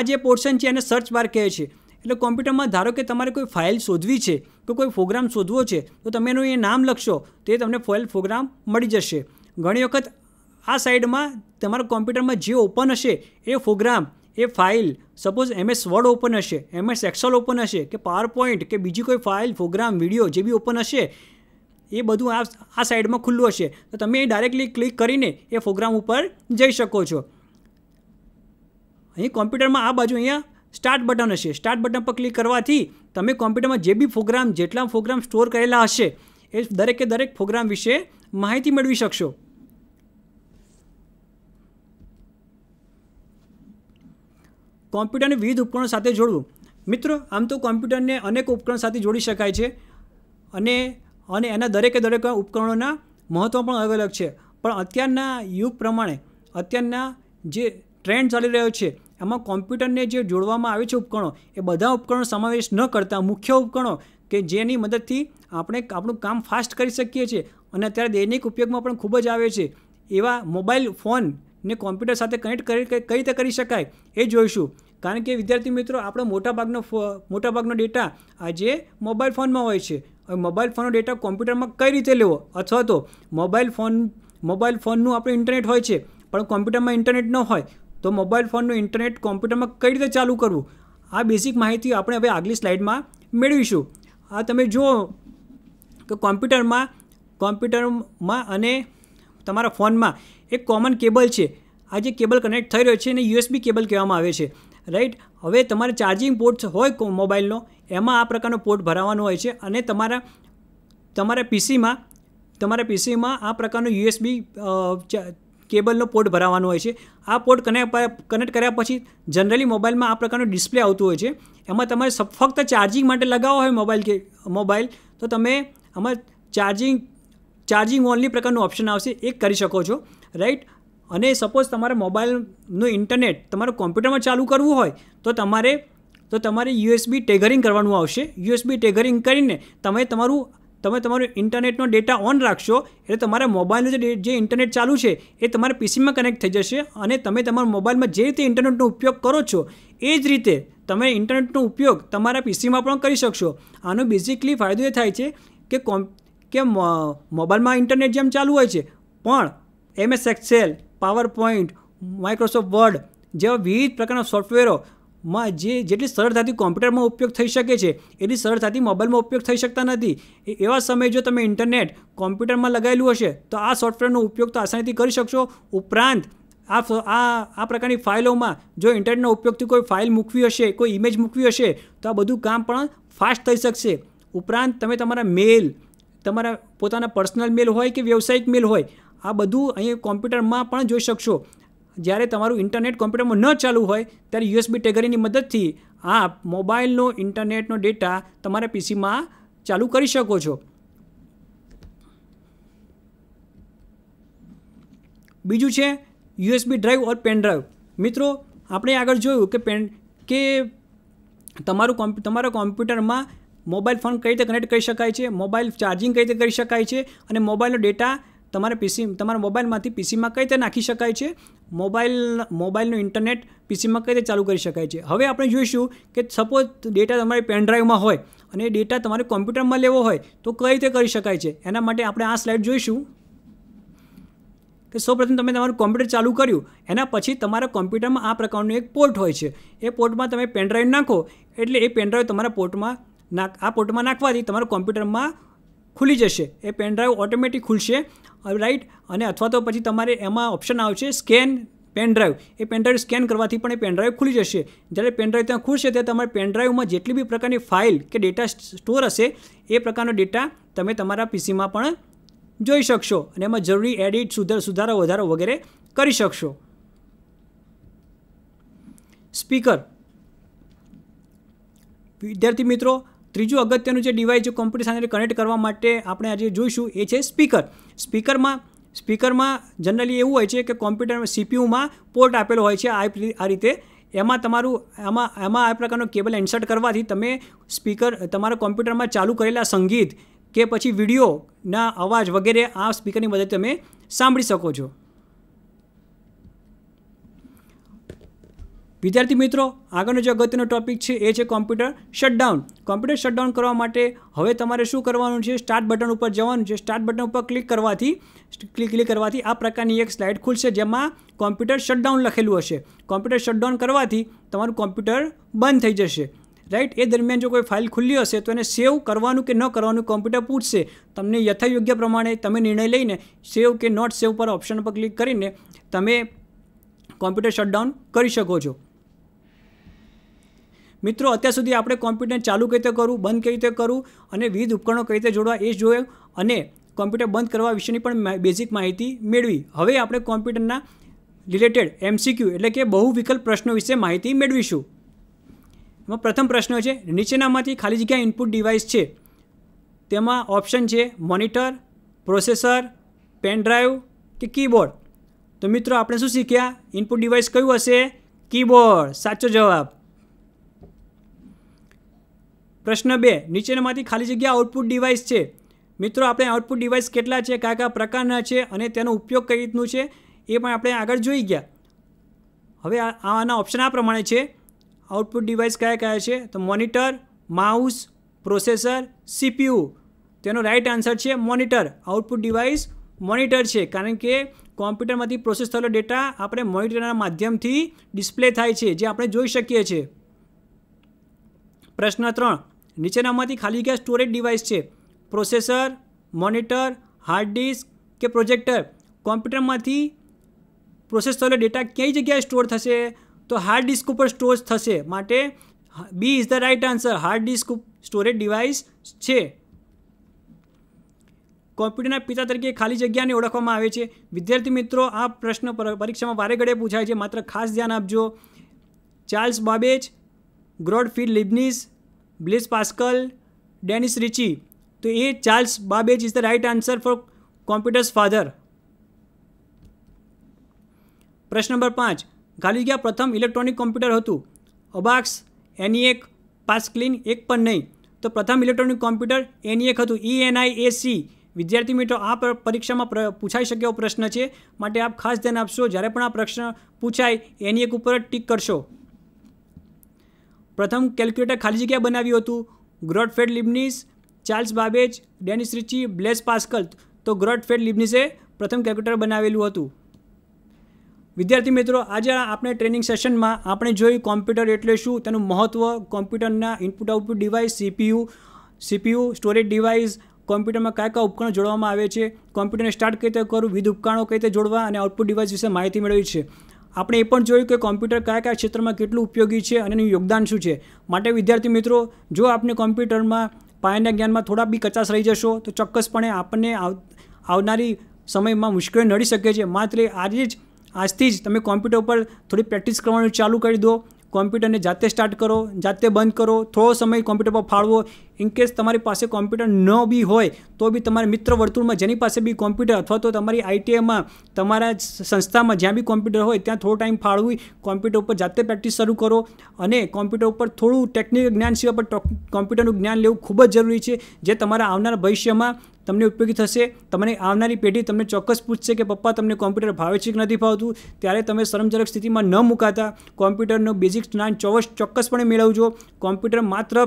આ જે પોર્શન છે એને સર્ચ બાર કહે છે એટલે કોમ્પ્યુટરમાં ધારો કે તમારે કોઈ ફાઇલ શોધવી છે કે કોઈ પ્રોગ્રામ શોધવો છે તો તમે એનું એ નામ લખશો તો એ તમને ફાઇલ પ્રોગ્રામ મળી જશે ઘણી વખત આ સાઈડમાં તમારા કોમ્પ્યુટરમાં જે ઓપન હશે એ પ્રોગ્રામ એ file suppose MS Word open હશે એમએસ એક્સેલ ઓપન હશે કે પાવર પોઈન્ટ કે બીજી કોઈ ફાઇલ પ્રોગ્રામ વિડીયો જે બી ઓપન હશે એ બધું આ આ સાઈડમાં ખુલ્લું હશે તો તમે એ ડાયરેક્ટલી ક્લિક કરીને એ પ્રોગ્રામ ઉપર જઈ શકો છો અહીં કોમ્પ્યુટરમાં આ બાજુ અહીંયા સ્ટાર્ટ બટન હશે સ્ટાર્ટ બટન પર ક્લિક કરવાથી તમે કોમ્પ્યુટરમાં જે બી પ્રોગ્રામ જેટલા પ્રોગ્રામ સ્ટોર કરેલા હશે એ દરેકે દરેક પ્રોગ્રામ વિશે માહિતી મેળવી શકશો કોમ્પ્યુટરને વિવિધ ઉપકરણો સાથે જોડવું મિત્રો આમ તો કોમ્પ્યુટરને અનેક ઉપકરણ સાથે જોડી શકાય છે અને અને એના દરેકે દરેક ઉપકરણોના મહત્ત્વ પણ અલગ અલગ છે પણ અત્યારના યુગ પ્રમાણે અત્યારના જે ટ્રેન્ડ ચાલી રહ્યો છે એમાં કોમ્પ્યુટરને જે જોડવામાં આવે છે ઉપકરણો એ બધા ઉપકરણો સમાવેશ ન કરતા મુખ્ય ઉપકરણો કે જેની મદદથી આપણે આપણું કામ ફાસ્ટ કરી શકીએ છીએ અને અત્યારે દૈનિક ઉપયોગમાં પણ ખૂબ જ આવે છે એવા મોબાઈલ ફોનને કોમ્પ્યુટર સાથે કનેક્ટ કરી કઈ રીતે કરી શકાય એ જોઈશું કારણ કે વિદ્યાર્થી મિત્રો આપણો મોટાભાગનો મોટાભાગનો ડેટા આજે મોબાઈલ ફોનમાં હોય છે હવે મોબાઈલ ફોનનો ડેટા કોમ્પ્યુટરમાં કઈ રીતે લેવો અથવા તો મોબાઈલ ફોન મોબાઈલ ફોનનું આપણું ઇન્ટરનેટ હોય છે પણ કોમ્પ્યુટરમાં ઇન્ટરનેટ ન હોય તો મોબાઈલ ફોનનું ઇન્ટરનેટ કોમ્પ્યુટરમાં કઈ રીતે ચાલુ કરવું આ બેઝિક માહિતી આપણે હવે આગલી સ્લાઇડમાં મેળવીશું આ તમે જુઓ કે કોમ્પ્યુટરમાં કોમ્પ્યુટરમાં અને તમારા ફોનમાં એક કોમન કેબલ છે આ જે કેબલ કનેક્ટ થઈ રહ્યો છે એને યુએસબી કેબલ કહેવામાં આવે છે રાઈટ હવે તમારે ચાર્જિંગ પોર્ટ હોય મોબાઈલનો એમાં આ પ્રકારનો પોર્ટ ભરાવાનો હોય છે અને તમારા તમારા પીસીમાં તમારા પીસીમાં આ પ્રકારનો યુએસબી કેબલનો પોર્ટ ભરાવાનો હોય છે આ પોર્ટ કનેક્ટ કનેક્ટ કર્યા પછી જનરલી મોબાઈલમાં આ પ્રકારનું ડિસ્પ્લે આવતું હોય છે એમાં તમારે ફક્ત ચાર્જિંગ માટે લગાવો હોય મોબાઈલ કે મોબાઈલ તો તમે આમાં ચાર્જિંગ ચાર્જિંગ ઓનલી પ્રકારનું ઓપ્શન આવશે એ કરી શકો છો રાઈટ અને સપોઝ તમારા મોબાઈલનું ઇન્ટરનેટ તમારું કોમ્પ્યુટરમાં ચાલુ કરવું હોય તો તમારે તો તમારે યુએસબી ટેગરિંગ કરવાનું આવશે યુએસબી ટેગરિંગ કરીને તમે તમારું તમે તમારું ઇન્ટરનેટનો ડેટા ઓન રાખશો એટલે તમારા મોબાઈલનું જે જે ઇન્ટરનેટ ચાલુ છે એ તમારા પીસીમાં કનેક્ટ થઈ જશે અને તમે તમારા મોબાઈલમાં જે રીતે ઇન્ટરનેટનો ઉપયોગ કરો છો એ જ રીતે તમે ઇન્ટરનેટનો ઉપયોગ તમારા પીસીમાં પણ કરી શકશો આનો બેઝિકલી ફાયદો એ થાય છે કે કોમ કે મોબાઈલમાં ઇન્ટરનેટ જેમ ચાલુ હોય છે પણ MS Excel PowerPoint Microsoft Word જેવા વિવિધ પ્રકારના સોફ્ટવેરો માં જે જેટલી સરળતાથી કોમ્પ્યુટરમાં ઉપયોગ થઈ શકે છે એટલી સરળતાથી મોબાઈલમાં ઉપયોગ થઈ શકતા નથી એવા સમયે જો તમે ઇન્ટરનેટ કોમ્પ્યુટરમાં લગાવેલું હશે તો આ સોફ્ટવેરનો ઉપયોગ તો આસાનીથી કરી શકશો ઉપરાંત આ આ આ પ્રકારની ફાઇલોમાં જો ઇન્ટરનેટના ઉપયોગથી કોઈ ફાઇલ મૂકવી હશે કોઈ ઇમેજ મૂકવી હશે તો આ બધું કામ પણ ફાસ્ટ થઈ શકશે ઉપરાંત તમે તમારા મેલ તમારા પોતાના પર્સનલ મેલ હોય કે વ્યવસાયિક મેલ હોય આ બધું અહીં કોમ્પ્યુટરમાં પણ જોઈ શકશો જ્યારે તમારું ઇન્ટરનેટ કોમ્પ્યુટરમાં ન ચાલુ હોય ત્યારે યુએસબી ટેગરીની મદદથી આપ મોબાઈલનો ઇન્ટરનેટનો ડેટા તમારા પીસીમાં ચાલુ કરી શકો છો બીજું છે USB drive or pen drive મિત્રો આપણે આગળ જોયું કે પેન કે તમારું કોમ્પ તમારા કોમ્પ્યુટરમાં મોબાઈલ ફોન કઈ રીતે કનેક્ટ કરી શકાય છે મોબાઈલ ચાર્જિંગ કઈ રીતે કરી શકાય છે અને મોબાઈલનો ડેટા તમારા પીસી તમારા મોબાઈલમાંથી પીસીમાં કઈ રીતે નાખી શકાય છે મોબાઈલ મોબાઈલનું ઇન્ટરનેટ પીસીમાં કઈ રીતે ચાલુ કરી શકાય છે હવે આપણે જોઈશું કે સપોઝ ડેટા તમારી પેનડ્રાઈવમાં હોય અને એ ડેટા તમારે કોમ્પ્યુટરમાં લેવો હોય તો કઈ રીતે કરી શકાય છે એના માટે આપણે આ સ્લાઇડ જોઈશું કે સૌપ્રથમ તમે તમારું કોમ્પ્યુટર ચાલુ કર્યું એના પછી તમારા કોમ્પ્યુટરમાં આ પ્રકારનું એક પોર્ટ હોય છે એ પોર્ટમાં તમે પેનડ્રાઈવ નાખો એટલે એ પેનડ્રાઈવ તમારા પોર્ટમાં નાખ આ પોર્ટમાં નાખવાથી તમારા કોમ્પ્યુટરમાં ખુલી જશે એ પેનડ્રાઈવ ઓટોમેટિક ખુલશે રાઈટ અને અથવા તો પછી તમારે એમાં ઓપ્શન આવશે સ્કેન પેનડ્રાઈવ એ પેનડ્રાઈવ સ્કેન કરવાથી પણ એ પેનડ્રાઈવ ખુલી જશે જ્યારે પેનડ્રાઈવ ત્યાં ખુલશે ત્યારે તમારે પેનડ્રાઈવમાં જેટલી બી પ્રકારની ફાઇલ કે ડેટા સ્ટોર હશે એ પ્રકારનો ડેટા તમે તમારા પીસીમાં પણ જોઈ શકશો અને એમાં જરૂરી એડિટ સુધાર સુધારો વધારો વગેરે કરી શકશો સ્પીકર વિદ્યાર્થી મિત્રો ત્રીજું અગત્યનું જે ડિવાઇસ જે કોમ્પ્યુટર સાથે કનેક્ટ કરવા માટે આપણે આજે જોઈશું એ છે સ્પીકર સ્પીકરમાં સ્પીકરમાં જનરલી એવું હોય છે કે કોમ્પ્યુટર સીપીયુમાં પોર્ટ આપેલો હોય છે આ રીતે એમાં તમારું એમાં એમાં આ પ્રકારનો કેબલ ઇન્સર્ટ કરવાથી તમે સ્પીકર તમારા કોમ્પ્યુટરમાં ચાલુ કરેલા સંગીત કે પછી વિડીયોના અવાજ વગેરે આ સ્પીકરની મદદ તમે સાંભળી શકો છો વિદ્યાર્થી મિત્રો આગળનો જે અગત્યનો ટોપિક છે એ છે કોમ્પ્યુટર શટડાઉન કોમ્પ્યુટર શટડાઉન કરવા માટે હવે તમારે શું કરવાનું છે સ્ટાર્ટ બટન ઉપર જવાનું છે સ્ટાર્ટ બટન ઉપર ક્લિક કરવાથી ક્લિક ક્લિક કરવાથી આ પ્રકારની એક સ્લાઇડ ખુલશે જેમાં કોમ્પ્યુટર શટડાઉન લખેલું હશે કોમ્પ્યુટર શટડાઉન કરવાથી તમારું કોમ્પ્યુટર બંધ થઈ જશે રાઈટ એ દરમિયાન જો કોઈ ફાઇલ ખુલ્લી હશે તો એને સેવ કરવાનું કે ન કરવાનું કોમ્પ્યુટર પૂછશે તમને યથાયોગ્ય પ્રમાણે તમે નિર્ણય લઈને સેવ કે નોટ સેવ પર ઓપ્શન પર ક્લિક કરીને તમે કોમ્પ્યુટર શટડાઉન કરી શકો છો મિત્રો અત્યાર સુધી આપણે કોમ્પ્યુટર ચાલુ કઈ રીતે કરવું બંધ કઈ રીતે કરવું અને વિવિધ ઉપકરણો કઈ રીતે જોડવા એ જોયું અને કોમ્પ્યુટર બંધ કરવા વિશેની પણ બેઝિક માહિતી મેળવી હવે આપણે કોમ્પ્યુટરના રિલેટેડ એમસીક્યુ એટલે કે બહુ વિકલ્પ પ્રશ્નો વિશે માહિતી મેળવીશું એમાં પ્રથમ પ્રશ્ન છે નીચેનામાંથી ખાલી જગ્યા ઇનપુટ ડિવાઇસ છે તેમાં ઓપ્શન છે મોનિટર પ્રોસેસર પેન ડ્રાઈવ કે કીબોર્ડ તો મિત્રો આપણે શું શીખ્યા ઇનપુટ ડિવાઇસ કયું હશે કીબોર્ડ સાચો જવાબ પ્રશ્ન બે નીચેનામાંથી ખાલી જગ્યા આઉટપુટ ડિવાઇસ છે મિત્રો આપણે આઉટપુટ ડિવાઇસ કેટલા છે કયા કયા પ્રકારના છે અને તેનો ઉપયોગ કઈ રીતનું છે એ પણ આપણે આગળ જોઈ ગયા હવે આના ઓપ્શન આ પ્રમાણે છે આઉટપુટ ડિવાઇસ કયા કયા છે તો મોનિટર માઉસ પ્રોસેસર સીપીયુ તેનો રાઇટ આન્સર છે મોનિટર આઉટપુટ ડિવાઇસ મોનિટર છે કારણ કે કોમ્પ્યુટરમાંથી પ્રોસેસ થયેલો ડેટા આપણે મોનિટરના માધ્યમથી ડિસ્પ્લે થાય છે જે આપણે જોઈ શકીએ છીએ પ્રશ્ન ત્રણ નીચેનામાંથી ખાલી જગ્યા સ્ટોરેજ ડિવાઇસ છે પ્રોસેસર મોનિટર હાર્ડ ડિસ્ક કે પ્રોજેક્ટર કોમ્પ્યુટરમાંથી પ્રોસેસ થયેલો ડેટા કઈ જગ્યાએ સ્ટોર થશે તો હાર્ડ ડિસ્ક ઉપર સ્ટોર થશે માટે B is the right answer hard disk storage device છે કોમ્પ્યુટરના પિતા તરીકે ખાલી જગ્યાને ઓળખવામાં આવે છે વિદ્યાર્થી મિત્રો આ પ્રશ્ન પરીક્ષામાં વારે ઘડે પૂછાય છે માત્ર ખાસ ધ્યાન આપજો ચાર્લ્સ બાબેજ ગ્રોડ Gottfried Leibniz Blaise Pascal Dennis Ritchie તો એ Charles Babbage is the right answer for computers father પ્રશ્ન નંબર પાંચ ખાલી જગ્યા પ્રથમ ઇલેક્ટ્રોનિક કોમ્પ્યુટર હતું અબાક્સ એની એક પાસ્કલિન એક પણ નહીં તો પ્રથમ ઇલેક્ટ્રોનિક કોમ્પ્યુટર એની એક હતું E N I A C વિદ્યાર્થી મિત્રો આ પરીક્ષામાં પૂછાઈ શકે એવો પ્રશ્ન છે માટે આપ ખાસ ધ્યાન આપશો જ્યારે પણ આ પ્રશ્ન પૂછાય એની એક ઉપર ટીક કરશો પ્રથમ કેલ્ક્યુલેટર ખાલી જગ્યા બનાવ્યું હતું Gottfried Leibniz Charles Babbage Dennis Ritchie Blaise Pascal તો ગ્રોટફેડ લિબનીસે પ્રથમ કેલ્ક્યુલેટર બનાવેલું હતું વિદ્યાર્થી મિત્રો આજે આપણે ટ્રેનિંગ સેશનમાં આપણે જોયું કોમ્પ્યુટર એટલે શું તેનું મહત્ત્વ કોમ્પ્યુટરના input output device CPU CPU storage device કોમ્પ્યુટરમાં કયા કયા ઉપકરણો જોડવામાં આવે છે કોમ્પ્યુટરને સ્ટાર્ટ કઈ રીતે કરવું વિવિધ ઉપકરણો કઈ રીતે જોડવા અને આઉટપુટ ડિવાઇસ વિશે માહિતી મેળવી છે આપણે એ પણ જોયું કે કોમ્પ્યુટર કયા કયા ક્ષેત્રમાં કેટલું ઉપયોગી છે અને એનું યોગદાન શું છે માટે વિદ્યાર્થી મિત્રો જો આપણે કોમ્પ્યુટરમાં પાયાના જ્ઞાનમાં થોડા બી કચાશ રહી જશો તો ચોક્કસપણે આપણને આવનારી સમયમાં મુશ્કેલી નડી શકે છે માત્ર આજે જ આજથી જ તમે કોમ્પ્યુટર પર થોડી પ્રેક્ટિસ કરવાનું ચાલુ કરી દો કોમ્પ્યુટરને જાતે સ્ટાર્ટ કરો જાતે બંધ કરો થોડો સમય કોમ્પ્યુટર પર ફાળવો ઇનકેસ તમારી પાસે કોમ્પ્યુટર ન બી હોય તો બી તમારા મિત્ર વર્તુળમાં જેની પાસે બી કોમ્પ્યુટર અથવા તો તમારી આઈટીઆઈમાં તમારા સંસ્થામાં જ્યાં બી કોમ્પ્યુટર હોય ત્યાં થોડો ટાઈમ ફાળવી કોમ્પ્યુટર ઉપર જાતે પ્રેક્ટિસ શરૂ કરો અને કોમ્પ્યુટર ઉપર થોડું ટેકનિકલ જ્ઞાન સિવાય પણ કોમ્પ્યુટરનું જ્ઞાન લેવું ખૂબ જ જરૂરી છે જે તમારા આવનારા ભવિષ્યમાં તમને ઉપયોગી થશે તમને આવનારી પેઢી તમને ચોક્કસ પૂછશે કે પપ્પા તમને કોમ્પ્યુટર ભાવે છે કે નથી ભાવતું ત્યારે તમે શરમજનક સ્થિતિમાં ન મુકાતા કોમ્પ્યુટરનું બેઝિક જ્ઞાન ચોક્કસપણે મેળવજો કોમ્પ્યુટર માત્ર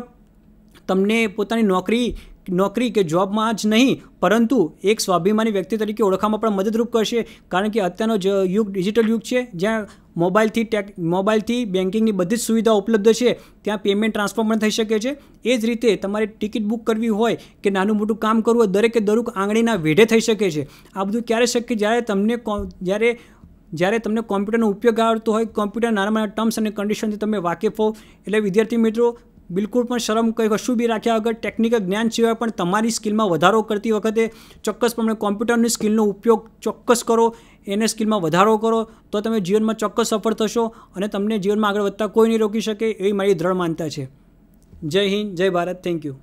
તમને પોતાની નોકરી નોકરી કે જોબમાં જ નહીં પરંતુ એક સ્વાભિમાની વ્યક્તિ તરીકે ઓળખવામાં પણ મદદરૂપ કરશે કારણ કે અત્યારનો જ યુગ ડિજિટલ યુગ છે જ્યાં મોબાઈલથી ટેક મોબાઈલથી બેન્કિંગની બધી જ સુવિધા ઉપલબ્ધ છે ત્યાં પેમેન્ટ ટ્રાન્સફર પણ થઈ શકે છે એ જ રીતે તમારે ટિકિટ બુક કરવી હોય કે નાનું મોટું કામ કરવું હોય દરેકે દરેક આંગળીના વેઢે થઈ શકે છે આ બધું ક્યારે શક્ય જ્યારે તમને જ્યારે જ્યારે તમને કોમ્પ્યુટરનો ઉપયોગ આવડતો હોય કોમ્પ્યુટર નાના નાના ટર્મ્સ અને કન્ડિશનથી તમે વાકેફ હો એટલે વિદ્યાર્થી મિત્રો બિલકુલ પણ શરમ કંઈ કશું બી રાખ્યા વગર ટેકનિકલ જ્ઞાન સિવાય પણ તમારી સ્કિલમાં વધારો કરતી વખતે ચોક્કસપણે કોમ્પ્યુટરની સ્કિલનો ઉપયોગ ચોક્કસ કરો એને સ્કિલમાં વધારો કરો તો તમે જીવનમાં ચોક્કસ સફળ થશો અને તમને જીવનમાં આગળ વધતા કોઈ નહીં રોકી શકે એવી મારી દ્રઢ માનતા છે જય હિન્દ જય ભારત થેન્ક યુ